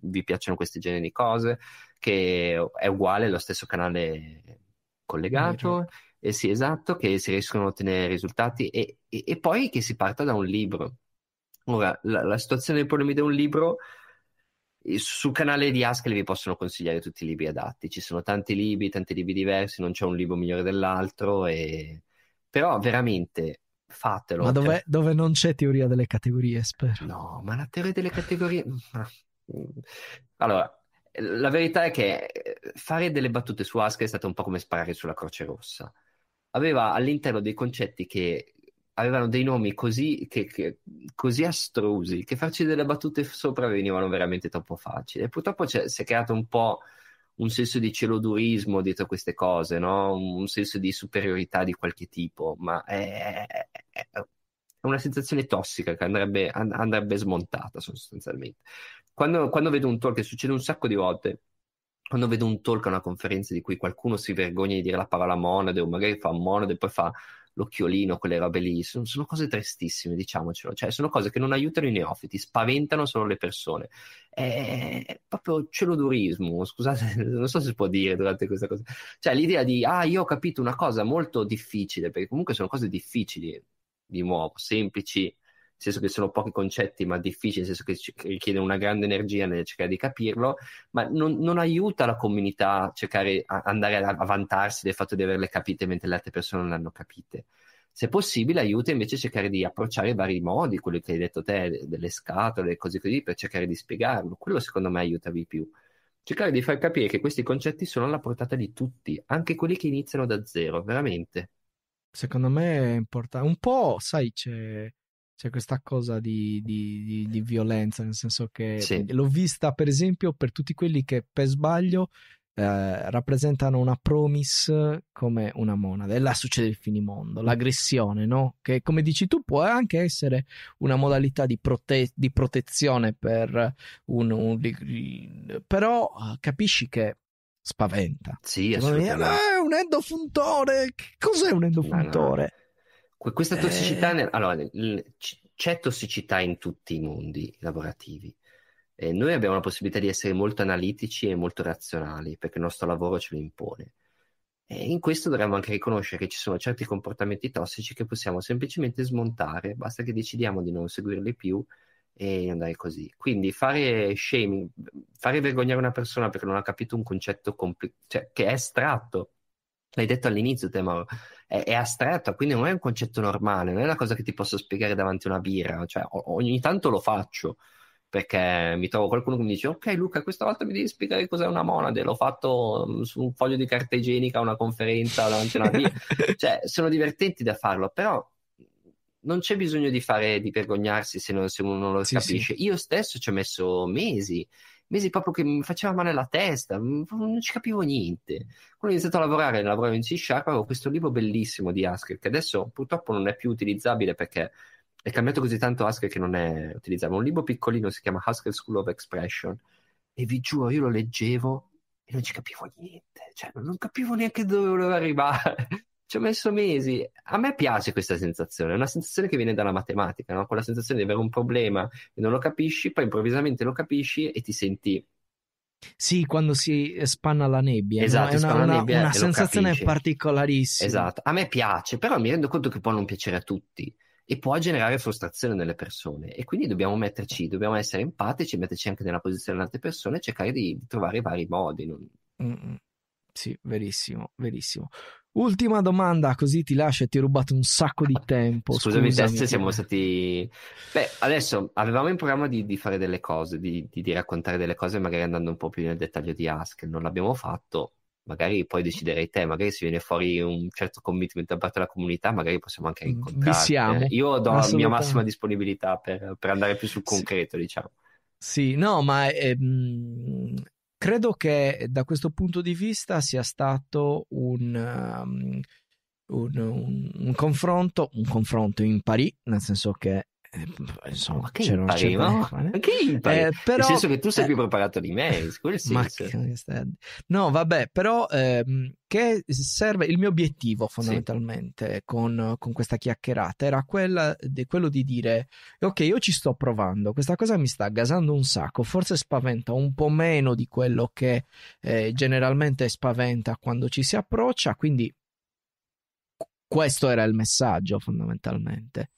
vi piacciono questi genere di cose, che è uguale, lo stesso canale collegato, eh sì, esatto, che si riescono a ottenere risultati e, e, e poi che si parta da un libro. Ora, la, la situazione dei problemi di un libro sul canale di Haskell vi possono consigliare tutti i libri adatti, ci sono tanti libri, tanti libri diversi, non c'è un libro migliore dell'altro, e... però veramente fatelo. Ma dove, cioè dove, non c'è teoria delle categorie, spero. No, ma la teoria delle categorie... Mm. allora, la verità è che eh, fare delle battute su Asker è stato un po' come sparare sulla Croce Rossa. Aveva all'interno dei concetti che avevano dei nomi così, che, che, così astrusi che farci delle battute sopra venivano veramente troppo facili. E purtroppo si è creato un po' un senso di celodurismo dietro queste cose, no? un, senso di superiorità di qualche tipo, ma è, è, è, una sensazione tossica che andrebbe, andrebbe smontata sostanzialmente. Quando, quando vedo un talk, che succede un sacco di volte, quando vedo un talk a una conferenza di cui qualcuno si vergogna di dire la parola monade o magari fa monade e poi fa l'occhiolino, quelle robe lì, sono, sono, cose tristissime, diciamocelo, cioè sono cose che non aiutano i neofiti, spaventano solo le persone. È proprio celodurismo, scusate, non so se si può dire durante questa cosa. Cioè l'idea di, ah, io ho capito una cosa molto difficile, perché comunque sono cose difficili, di nuovo, semplici, nel senso che sono pochi concetti, ma difficili, nel senso che richiede una grande energia nel cercare di capirlo, ma non, non aiuta la comunità a cercare di andare a, vantarsi del fatto di averle capite mentre le altre persone non le hanno capite se possibile aiuta invece a cercare di approcciare vari modi, quello che hai detto te, delle scatole, e cose così, per cercare di spiegarlo. Quello secondo me aiuta di più. Cercare di far capire che questi concetti sono alla portata di tutti, anche quelli che iniziano da zero, veramente secondo me è importante. Un po', sai, c'è, c'è questa cosa di, di, di, di, violenza, nel senso che sì. l'ho vista, per esempio, per tutti quelli che per sbaglio eh, rappresentano una promise come una monada E là succede il finimondo, l'aggressione, no? Che come dici tu può anche essere una modalità di, prote- protezione per un... un però eh, capisci che spaventa. Sì, cioè, assolutamente. Me, ah, è un endofuntore, cos'è un endofuntore? No, no. Questa tossicità, eh... ne... allora, c'è tossicità in tutti i mondi lavorativi. Eh, noi abbiamo la possibilità di essere molto analitici e molto razionali perché il nostro lavoro ce lo impone. E in questo dovremmo anche riconoscere che ci sono certi comportamenti tossici che possiamo semplicemente smontare, basta che decidiamo di non seguirli più e andare così. Quindi fare shaming, fare vergognare una persona perché non ha capito un concetto compl- cioè, che è astratto. L'hai detto all'inizio, te, Mauro, è, è astratto, quindi non è un concetto normale, non è una cosa che ti posso spiegare davanti a una birra. Cioè, ogni tanto lo faccio perché mi trovo qualcuno che mi dice: Ok, Luca, questa volta mi devi spiegare cos'è una monade. L'ho fatto su un foglio di carta igienica a una conferenza davanti a una birra. cioè, sono divertenti da farlo, però non c'è bisogno di, fare, di vergognarsi se, non, se uno non lo sì, capisce. Sì. Io stesso ci ho messo mesi, mesi proprio che mi faceva male la testa, non ci capivo niente. Quando ho iniziato a lavorare, lavoravo in C Sharp, avevo questo libro bellissimo di Haskell, che adesso purtroppo non è più utilizzabile perché è cambiato così tanto Haskell che non è utilizzabile. Un libro piccolino si chiama Haskell School of Expression e vi giuro, io lo leggevo e non ci capivo niente, cioè non capivo neanche dove volevo arrivare ci ho messo mesi. A me piace questa sensazione, è una sensazione che viene dalla matematica, no? quella sensazione di avere un problema e non lo capisci, poi improvvisamente lo capisci e ti senti sì, quando si spanna la nebbia. Esatto, no? è una, una, una sensazione particolarissima. Esatto, a me piace, però mi rendo conto che può non piacere a tutti e può generare frustrazione nelle persone e quindi dobbiamo metterci, dobbiamo essere empatici, metterci anche nella posizione delle altre persone e cercare di, di trovare vari modi. Non... Mm-hmm. Sì, verissimo, verissimo. Ultima domanda, così ti lascio e ti ho rubato un sacco di tempo. Scusami, scusami siamo stati... Beh, adesso avevamo in programma di, di fare delle cose, di, di, di, raccontare delle cose, magari andando un po' più nel dettaglio di Ask. Non l'abbiamo fatto, magari poi deciderei te, magari se viene fuori un certo commitment da parte della comunità, magari possiamo anche mm, incontrarci. Eh. Io do la mia massima disponibilità per, per andare più sul concreto, sì. diciamo. Sì, no, ma è, ehm, Credo che da questo punto di vista sia stato un, um, un, un, un confronto, un confronto in pari, nel senso che eh, insomma, c'era un cervello, che impari? Eh, però, Nel senso che tu sei eh, più preparato di me, ma che, no, vabbè, però ehm, che serve il mio obiettivo fondamentalmente sì. con, con, questa chiacchierata era quella di, quello di dire ok, io ci sto provando, questa cosa mi sta gasando un sacco, forse spaventa un po' meno di quello che eh, generalmente spaventa quando ci si approccia, quindi questo era il messaggio fondamentalmente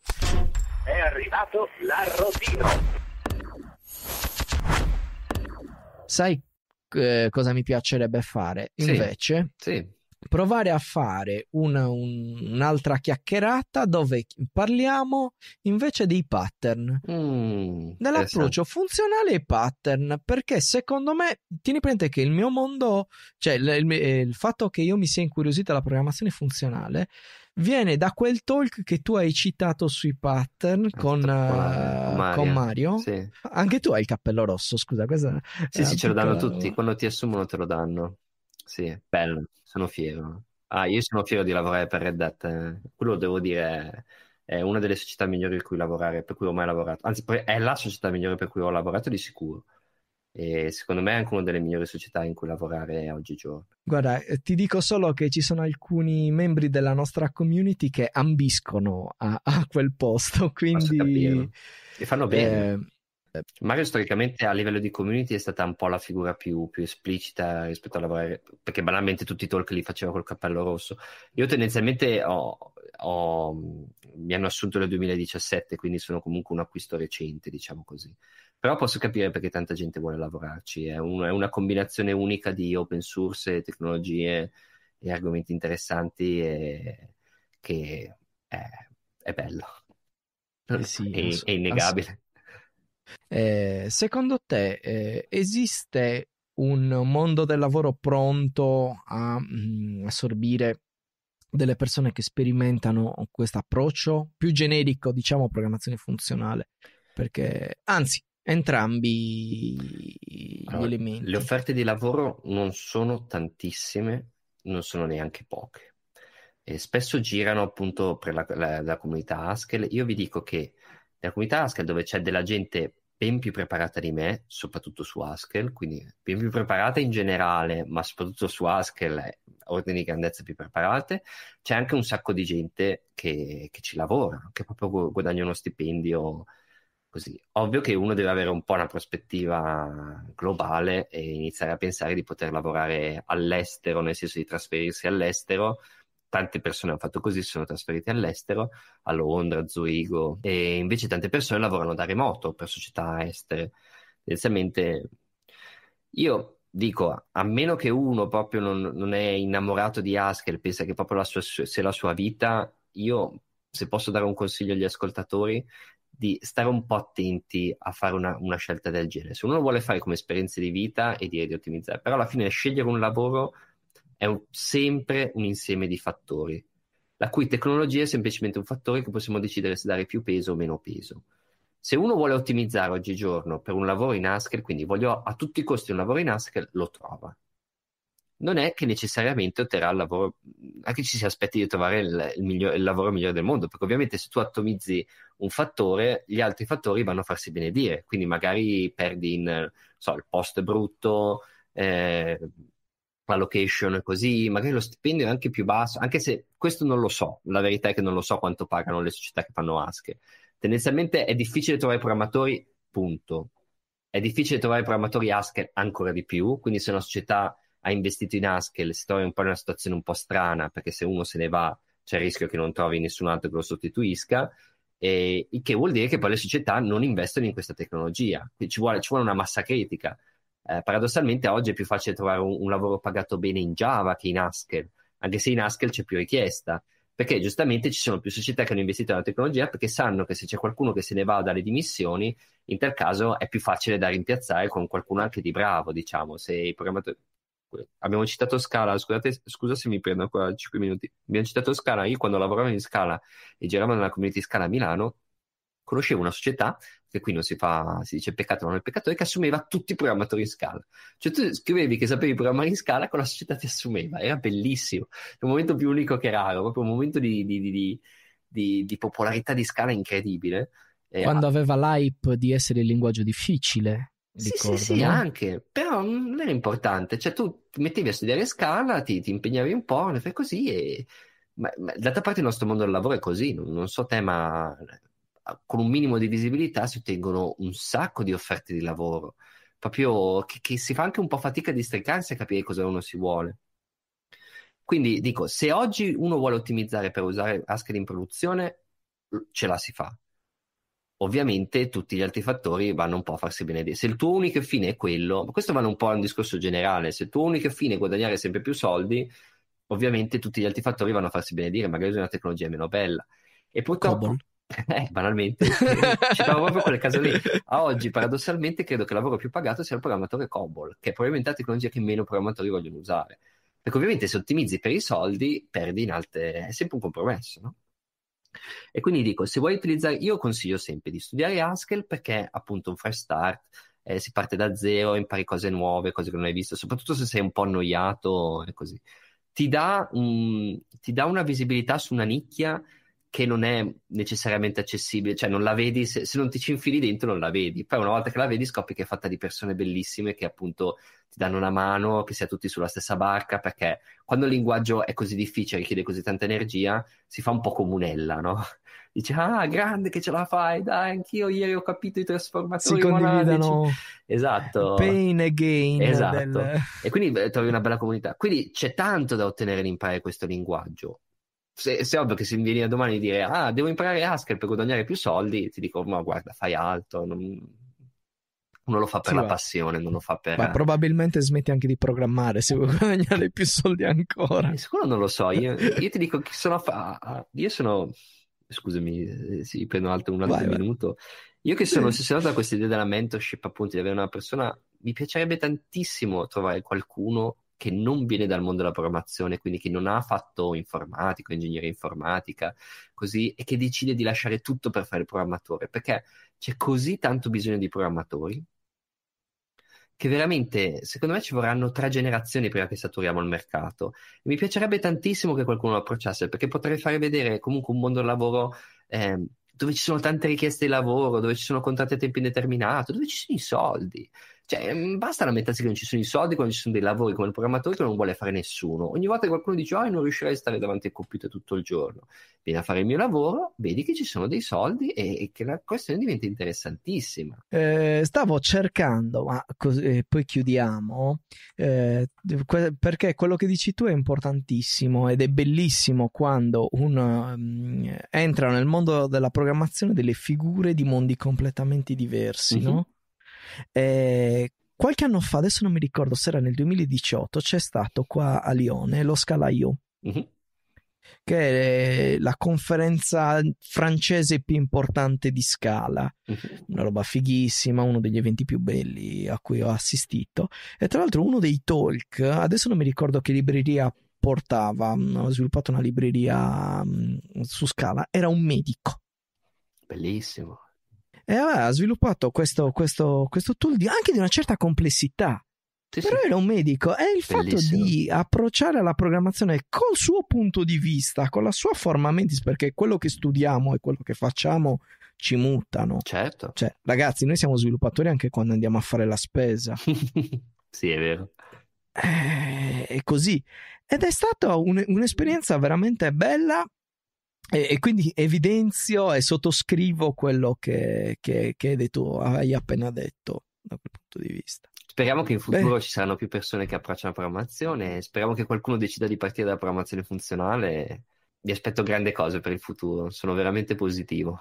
arrivato l'arrotino. Sai eh, cosa mi piacerebbe fare? Sì, Invece, sì. provare a fare una, un, un'altra chiacchierata dove parliamo invece dei pattern, mm, dell'approccio funzionale ai pattern, perché secondo me, tieni presente che il mio mondo, cioè il, il, il fatto che io mi sia incuriosito alla programmazione funzionale, viene da quel talk che tu hai citato sui pattern ah, con, uh, eh, Mario. Con Mario. Sì. Anche tu hai il cappello rosso, scusa. Questa sì, sì, ce lo danno tutti. Quando ti assumono te lo danno. Sì, bello, sono fiero. Ah, io sono fiero di lavorare per Red Hat. Eh. Quello devo dire è una delle società migliori per cui lavorare, per cui ho mai lavorato. Anzi, è la società migliore per cui ho lavorato di sicuro e secondo me è anche una delle migliori società in cui lavorare oggigiorno. Guarda, eh, ti dico solo che ci sono alcuni membri della nostra community che ambiscono a, a quel posto, quindi... E fanno bene. Eh, eh, Mario storicamente a livello di community è stata un po' la figura più, più esplicita rispetto a lavorare, perché banalmente tutti i talk li faceva col cappello rosso. Io tendenzialmente ho, ho, mi hanno assunto nel 2017, quindi sono comunque un acquisto recente, diciamo così. Però posso capire perché tanta gente vuole lavorarci, è, un, è una combinazione unica di open source, tecnologie e argomenti interessanti e, che è, è bello. Eh sì, è, ass- è, innegabile. Ass- eh, secondo te eh, esiste un mondo del lavoro pronto a mh, mm, assorbire delle persone che sperimentano questo approccio più generico, diciamo, programmazione funzionale? Perché, anzi, entrambi gli allora, elementi. Le offerte di lavoro non sono tantissime, non sono neanche poche. E spesso girano appunto per la, la, la comunità Haskell. Io vi dico che nella comunità Haskell dove c'è della gente ben più preparata di me, soprattutto su Haskell, quindi ben più preparata in generale, ma soprattutto su Haskell, eh, ordini di grandezza più preparate, c'è anche un sacco di gente che, che ci lavora, che proprio guadagna uno stipendio così. Ovvio che uno deve avere un po' una prospettiva globale e iniziare a pensare di poter lavorare all'estero, nel senso di trasferirsi all'estero, tante persone hanno fatto così, si sono trasferite all'estero, a Londra, a Zurigo, e invece tante persone lavorano da remoto per società estere. Tendenzialmente, io dico, a meno che uno proprio non, non è innamorato di Haskell, pensa che proprio la sua, sia la sua vita, io se posso dare un consiglio agli ascoltatori, di stare un po' attenti a fare una, una, scelta del genere. Se uno lo vuole fare come esperienze di vita e dire di ottimizzare, però alla fine scegliere un lavoro è un, sempre un insieme di fattori, la cui tecnologia è semplicemente un fattore che possiamo decidere se dare più peso o meno peso. Se uno vuole ottimizzare oggigiorno per un lavoro in Haskell, quindi voglio a tutti i costi un lavoro in Haskell, lo trova. Non è che necessariamente otterrà il lavoro, anche ci si aspetti di trovare il, il, migliore, il lavoro migliore del mondo, perché ovviamente se tu atomizzi un fattore, gli altri fattori vanno a farsi benedire, quindi magari perdi in, so, il posto è brutto, eh, la location così, magari lo stipendio è anche più basso, anche se questo non lo so, la verità è che non lo so quanto pagano le società che fanno ASCHE. Tendenzialmente è difficile trovare programmatori, punto. È difficile trovare programmatori ASCHE ancora di più, quindi se una società ha investito in ASCHE si trova un po' in una situazione un po' strana, perché se uno se ne va c'è il rischio che non trovi nessun altro che lo sostituisca, e, che vuol dire che poi le società non investono in questa tecnologia, ci vuole, ci vuole una massa critica eh, paradossalmente oggi è più facile trovare un, un, lavoro pagato bene in Java che in Haskell, anche se in Haskell c'è più richiesta, perché giustamente ci sono più società che hanno investito nella tecnologia perché sanno che se c'è qualcuno che se ne va dalle dimissioni, in tal caso è più facile da rimpiazzare con qualcuno anche di bravo, diciamo, se il programmatore... Abbiamo citato Scala, scusate, scusa se mi prendo ancora 5 minuti. Abbiamo citato Scala, io quando lavoravo in Scala e giravo nella community Scala a Milano, conoscevo una società che qui non si fa, si dice peccato ma non è peccatore, che assumeva tutti i programmatori in Scala. Cioè tu scrivevi che sapevi programmare in Scala, con la società ti assumeva, era bellissimo, È un momento più unico che raro, proprio un momento di, di, di, di popolarità di Scala incredibile. Era. Eh, Quando ah. aveva l'hype di essere il linguaggio difficile. Sì, ricordo, sì, sì, no? anche, però non era importante, cioè tu mettevi a studiare Scala, ti, ti impegnavi un po', ne fai così e... Ma, ma d'altra parte il nostro mondo del lavoro è così, non, non so te, ma con un minimo di visibilità si ottengono un sacco di offerte di lavoro, proprio che, che si fa anche un po' fatica a districarsi a capire cosa uno si vuole. Quindi dico, se oggi uno vuole ottimizzare per usare Haskell in produzione, ce la si fa. Ovviamente tutti gli altri fattori vanno un po' a farsi benedire. Se il tuo unico fine è quello, ma questo vale un po' a un discorso generale, se il tuo unico fine è guadagnare sempre più soldi, ovviamente tutti gli altri fattori vanno a farsi benedire, magari usi una tecnologia meno bella. E purtroppo... Cobol. Eh, banalmente, citavo cioè, proprio quel caso lì. A oggi, paradossalmente, credo che il lavoro più pagato sia il programmatore COBOL, che è probabilmente la tecnologia che meno programmatori vogliono usare. Perché ovviamente se ottimizzi per i soldi, perdi in alte... è sempre un compromesso, no? E quindi dico, se vuoi utilizzare, io consiglio sempre di studiare Haskell perché è appunto un fresh start, eh, si parte da zero, impari cose nuove, cose che non hai visto, soprattutto se sei un po' annoiato e così. ti dà, un... ti dà una visibilità su una nicchia che non è necessariamente accessibile, cioè non la vedi, se, se, non ti ci infili dentro non la vedi, poi una volta che la vedi scopri che è fatta di persone bellissime che appunto ti danno una mano, che si è tutti sulla stessa barca, perché quando il linguaggio è così difficile, richiede così tanta energia, si fa un po' comunella, no? Dici, ah, grande che ce la fai, dai, anch'io ieri ho capito i trasformatori si monadici. Esatto. Pain again. Esatto. Del... E quindi trovi una bella comunità. Quindi c'è tanto da ottenere nell'imparare questo linguaggio se, se, è ovvio che se mi vieni a domani dire ah devo imparare Haskell per guadagnare più soldi ti dico ma guarda fai alto non... uno lo fa per sì, la va. passione non lo fa per ma probabilmente smetti anche di programmare se vuoi guadagnare più soldi ancora eh, sicuro non lo so io, io ti dico che sono fa... io sono scusami eh, sì, prendo un altro, un altro vai, minuto vai. io che sono ossessionato da questa idea della mentorship appunto di avere una persona mi piacerebbe tantissimo trovare qualcuno che non viene dal mondo della programmazione, quindi che non ha fatto informatico, ingegneria informatica, così, e che decide di lasciare tutto per fare il programmatore, perché c'è così tanto bisogno di programmatori che veramente, secondo me, ci vorranno tre generazioni prima che saturiamo il mercato. E mi piacerebbe tantissimo che qualcuno lo approcciasse, perché potrei fare vedere comunque un mondo del lavoro eh, dove ci sono tante richieste di lavoro, dove ci sono contratti a tempo indeterminato, dove ci sono i soldi cioè, mm, basta lamentarsi che non ci sono i soldi quando ci sono dei lavori come il programmatore che non vuole fare nessuno. Ogni volta che qualcuno dice, oh, non riuscirei a stare davanti al computer tutto il giorno, vieni a fare il mio lavoro, vedi che ci sono dei soldi e, e che la questione diventa interessantissima. Eh, stavo cercando, ma così, eh, poi chiudiamo, eh, perché quello che dici tu è importantissimo ed è bellissimo quando un, um, nel mondo della programmazione delle figure di mondi completamente diversi, mm-hmm. no? Eh, qualche anno fa, adesso non mi ricordo se era nel 2018, c'è stato qua a Lione lo Scala IO, mm-hmm. che è eh, la conferenza francese più importante di Scala, mm-hmm. una roba fighissima, uno degli eventi più belli a cui ho assistito. E tra l'altro uno dei talk, adesso non mi ricordo che libreria portava, mm, ho sviluppato una libreria mm, su Scala, era un medico. Bellissimo. E allora ha sviluppato questo, questo, questo tool di, anche di una certa complessità. Sì, Però sì. era un medico è il Bellissimo. fatto di approcciare alla programmazione col suo punto di vista, con la sua forma mentis, perché quello che studiamo e quello che facciamo ci mutano. Certo. Cioè, ragazzi, noi siamo sviluppatori anche quando andiamo a fare la spesa. sì, è vero. Eh, è così. Ed è stata un, un'esperienza veramente bella e, quindi evidenzio e sottoscrivo quello che, che, che hai, detto, hai appena detto da quel punto di vista. Speriamo che in futuro Beh. ci saranno più persone che approcciano la programmazione, speriamo che qualcuno decida di partire dalla programmazione funzionale. Vi aspetto grandi cose per il futuro, sono veramente positivo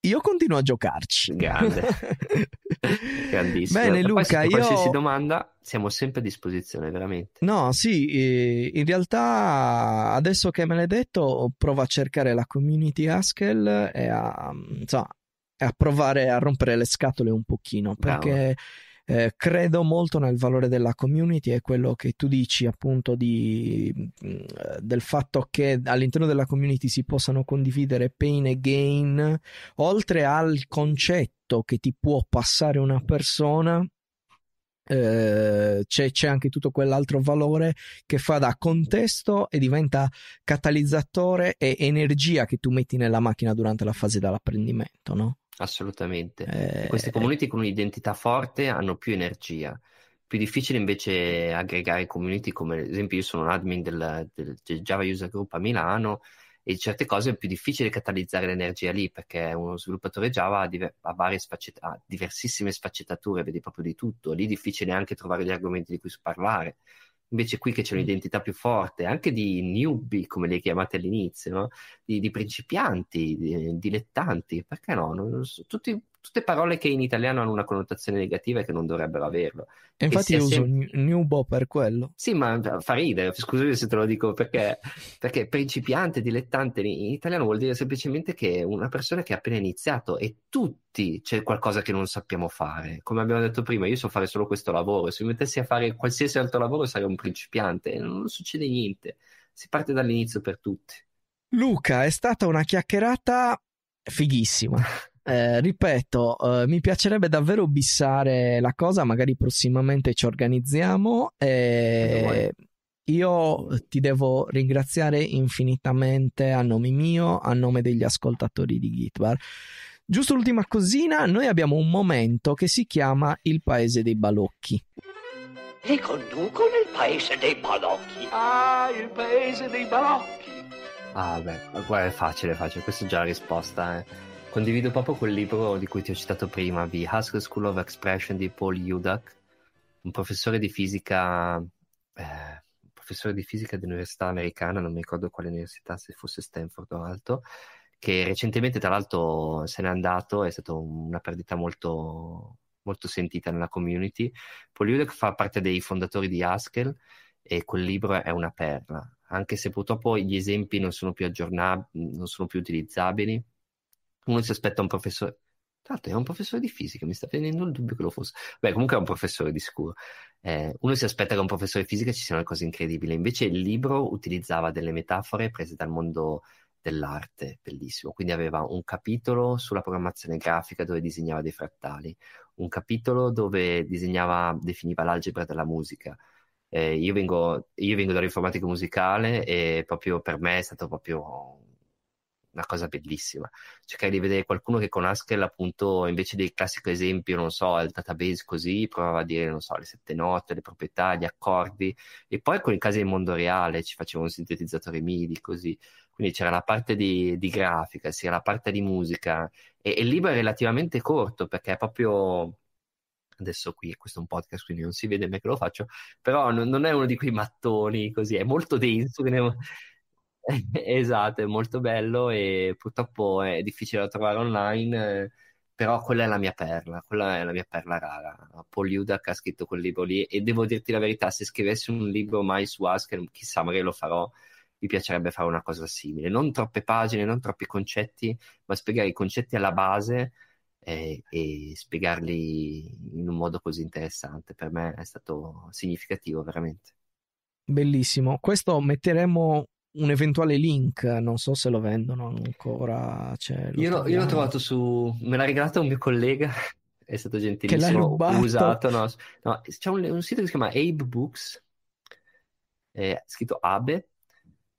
io continuo a giocarci. Grande. Grandissimo. Bene, Luca, Poi, se qualsiasi io... domanda siamo sempre a disposizione, veramente. No, sì, eh, in realtà adesso che me l'hai detto, provo a cercare la community Haskell e a, insomma, mm, a provare a rompere le scatole un pochino, perché... Bravo eh, credo molto nel valore della community e quello che tu dici appunto di, mm, del fatto che all'interno della community si possano condividere pain e gain, oltre al concetto che ti può passare una persona. Eh, c'è, c'è, anche tutto quell'altro valore che fa da contesto e diventa catalizzatore e energia che tu metti nella macchina durante la fase dell'apprendimento, no? Assolutamente. Eh, Queste eh. community con un'identità forte hanno più energia. Più difficile invece aggregare community come ad esempio io sono un admin del, del Java User Group a Milano e certe cose è più difficile catalizzare l'energia lì perché uno sviluppatore Java ha, diver- ha, sfaccet- ha diversissime sfaccettature, vedi proprio di tutto. Lì è difficile anche trovare gli argomenti di cui parlare. Invece qui che c'è mm. un'identità più forte, anche di newbie, come le chiamate all'inizio, no? di, di, principianti, di, eh, dilettanti, perché no? Non, tutti tutte parole che in italiano hanno una connotazione negativa e che non dovrebbero averlo. E infatti io uso sem- new bo per quello. Sì, ma fa ridere, scusami se te lo dico perché, perché principiante, dilettante in italiano vuol dire semplicemente che una persona che ha appena iniziato e tutti c'è qualcosa che non sappiamo fare. Come abbiamo detto prima, io so fare solo questo lavoro, se mi mettessi a fare qualsiasi altro lavoro sarei un principiante, e non succede niente. Si parte dall'inizio per tutti. Luca, è stata una chiacchierata fighissima. Eh, ripeto, eh, mi piacerebbe davvero bissare la cosa, magari prossimamente ci organizziamo. E io ti devo ringraziare infinitamente a nome mio, a nome degli ascoltatori di Gitbar. Giusto l'ultima cosina, noi abbiamo un momento che si chiama Il paese dei balocchi. Ti conduco nel paese dei balocchi. Ah, il paese dei balocchi. Ah, beh, qua è facile, facile, questa è già la risposta, eh. Condivido proprio quel libro di cui ti ho citato prima, The Haskell School of Expression di Paul Judak, un professore di fisica, eh, professore di fisica dell'università americana, non mi ricordo quale università, se fosse Stanford o altro, che recentemente tra l'altro se n'è andato, è stata una perdita molto, molto sentita nella community. Paul Judak fa parte dei fondatori di Haskell e quel libro è una perla, anche se purtroppo gli esempi non sono più aggiornabili, non sono più utilizzabili uno si aspetta un professore. Tra l'altro è un professore di fisica, mi sta venendo il dubbio che lo fosse. Beh, comunque è un professore di sicuro. Eh, uno si aspetta che un professore di fisica ci siano cose incredibili, invece il libro utilizzava delle metafore prese dal mondo dell'arte, bellissimo. Quindi aveva un capitolo sulla programmazione grafica dove disegnava dei frattali, un capitolo dove disegnava, definiva l'algebra della musica. Eh, io, vengo, io vengo dall'informatica musicale e proprio per me è stato proprio una cosa bellissima. Cercare di vedere qualcuno che con Haskell, appunto, invece del classico esempio, non so, il database così, provava a dire, non so, le sette note, le proprietà, gli accordi, e poi con i casi del mondo reale ci faceva un sintetizzatore MIDI così. Quindi c'era la parte di, di grafica, sia la parte di musica, e, e il libro è relativamente corto perché è proprio adesso qui questo è un podcast quindi non si vede me che lo faccio però non, non è uno di quei mattoni così è molto denso ne... esatto, è molto bello e purtroppo è difficile da trovare online, eh, però quella è la mia perla, quella è la mia perla rara. Paul Judak ha scritto quel libro lì e devo dirti la verità, se scrivessi un libro mai su Haskell, chissà, magari lo farò, mi piacerebbe fare una cosa simile. Non troppe pagine, non troppi concetti, ma spiegare i concetti alla base e, e spiegarli in un modo così interessante. Per me è stato significativo veramente. Bellissimo. Questo metteremo un eventuale link, non so se lo vendono ancora. Cioè, lo io, lo, io, l'ho trovato su. Me l'ha regalato un mio collega, è stato gentilissimo. Che l'ha usato. No, no c'è un, un, sito che si chiama Abe Books, è scritto Abe.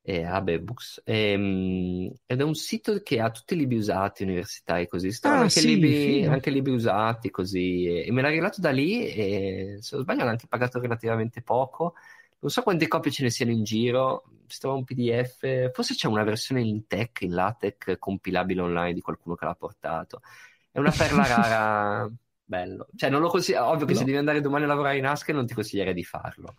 Eh, Abe Books ehm, ed è un sito che ha tutti i libri usati, università e così, ah, anche, sì, libri, anche, libri, usati così e, e me l'ha regalato da lì e se non sbaglio l'ha anche pagato relativamente poco non so quante copie ce ne siano in giro, Si trova un PDF, forse c'è una versione in tech, in LaTeX, compilabile online di qualcuno che l'ha portato. È una perla rara. bello. Cioè, non lo consiglio. Ovvio che no. se devi andare domani a lavorare in Haskell, non ti consiglierei di farlo.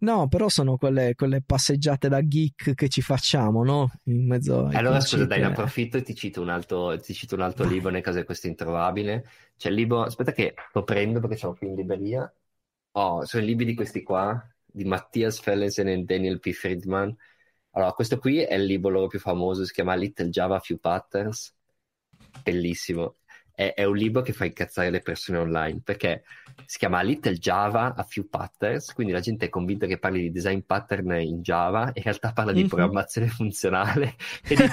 No, però sono quelle, quelle passeggiate da geek che ci facciamo, no? In mezzo ai eh, Allora, scusa, dai, ne approfitto e ti cito un altro, cito un altro libro nel caso di questo introvabile. C'è il libro. Aspetta, che lo prendo perché c'ho qui in libreria. Oh, sono i libri di questi qua di Mattias Fellensen e Daniel P. Friedman. Allora, questo qui è il libro loro più famoso, si chiama Little Java Few Patterns. Bellissimo. È, è, un libro che fa incazzare le persone online perché si chiama Little Java a Few Patterns, quindi la gente è convinta che parli di design pattern in Java, in realtà parla di mhm. programmazione funzionale e di,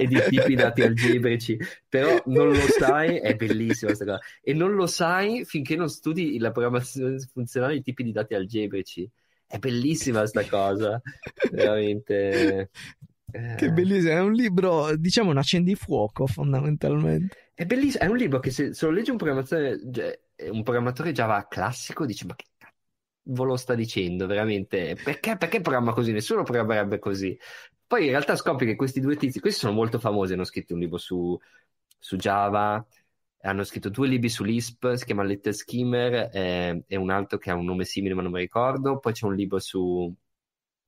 e di tipi dati algebrici, però non lo sai, è bellissima questa cosa, e non lo sai finché non studi la programmazione funzionale e i tipi di dati algebrici è bellissima sta cosa, veramente. Che eh. bellissima è un libro, diciamo un accendifuoco fondamentalmente. È bellissimo, è un libro che se, se lo legge un programmatore, eh, un programmatore Java classico dice ma che lo sta dicendo veramente, perché, perché programma così? Nessuno programmerebbe così. Poi in realtà scopri che questi due tizi, questi sono molto famosi, hanno scritto un libro su, su Java, hanno scritto due libri su Lisp, si chiama Letter Skimmer eh, e un altro che ha un nome simile ma non mi ricordo, poi c'è un libro su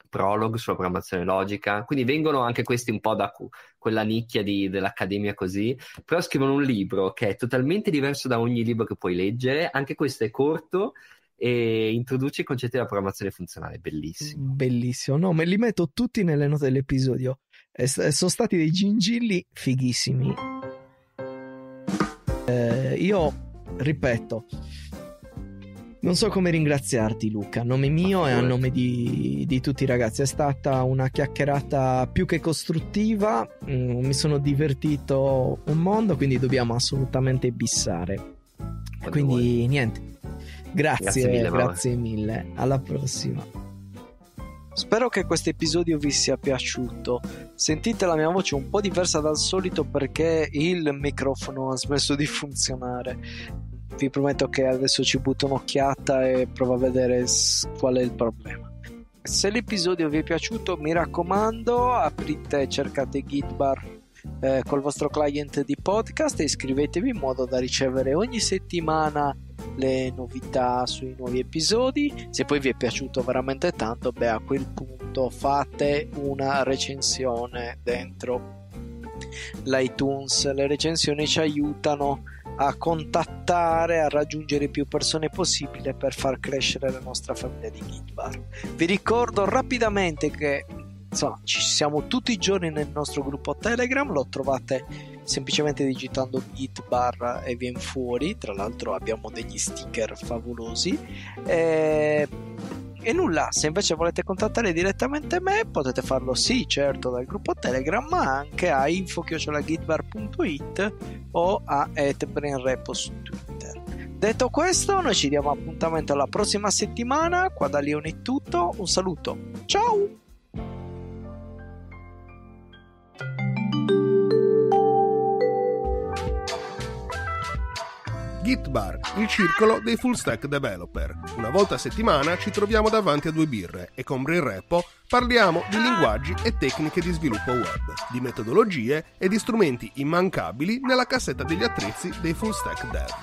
Prolog, sulla programmazione logica, quindi vengono anche questi un po' da quella nicchia di, dell'accademia così, però scrivono un libro che è totalmente diverso da ogni libro che puoi leggere, anche questo è corto, e introduce i concetti della programmazione funzionale. Bellissimo. Mm, bellissimo. No, me li metto tutti nelle note dell'episodio. Eh, sono stati dei gingilli fighissimi. Eh, io ripeto, non so come ringraziarti Luca, a nome mio e a nome di, di, tutti i ragazzi, è stata una chiacchierata più che costruttiva, mm, mi sono divertito un mondo, quindi dobbiamo assolutamente bissare. Quando quindi vuoi. niente, grazie, grazie mille, grazie mille, alla prossima. Spero che questo episodio vi sia piaciuto. Sentite la mia voce un po' diversa dal solito perché il microfono ha smesso di funzionare. Vi prometto che adesso ci butto un'occhiata e provo a vedere qual è il problema. Se l'episodio vi è piaciuto, mi raccomando, aprite e cercate Gitbar eh, col vostro client di podcast e iscrivetevi in modo da ricevere ogni settimana le novità sui nuovi episodi. Se poi vi è piaciuto veramente tanto, beh, a quel punto fate una recensione dentro l'iTunes. Le recensioni ci aiutano a contattare, a raggiungere più persone possibile per far crescere la nostra famiglia di Gitbar. Vi ricordo rapidamente che insomma, ci siamo tutti i giorni nel nostro gruppo Telegram, lo trovate semplicemente digitando git barra e viene fuori tra l'altro abbiamo degli sticker favolosi e... Eh, e nulla, se invece volete contattare direttamente me potete farlo sì certo dal gruppo Telegram ma anche a info-gitbar.it o a atbrainrepo su Twitter. Detto questo, noi ci diamo appuntamento alla prossima settimana. Qua da Leone è tutto. Un saluto. Ciao! Gitbar, il circolo dei full stack developer. Una volta a settimana ci troviamo davanti a due birre e con Brain Repo parliamo di linguaggi e tecniche di sviluppo web, di metodologie e di strumenti immancabili nella cassetta degli attrezzi dei full stack dev.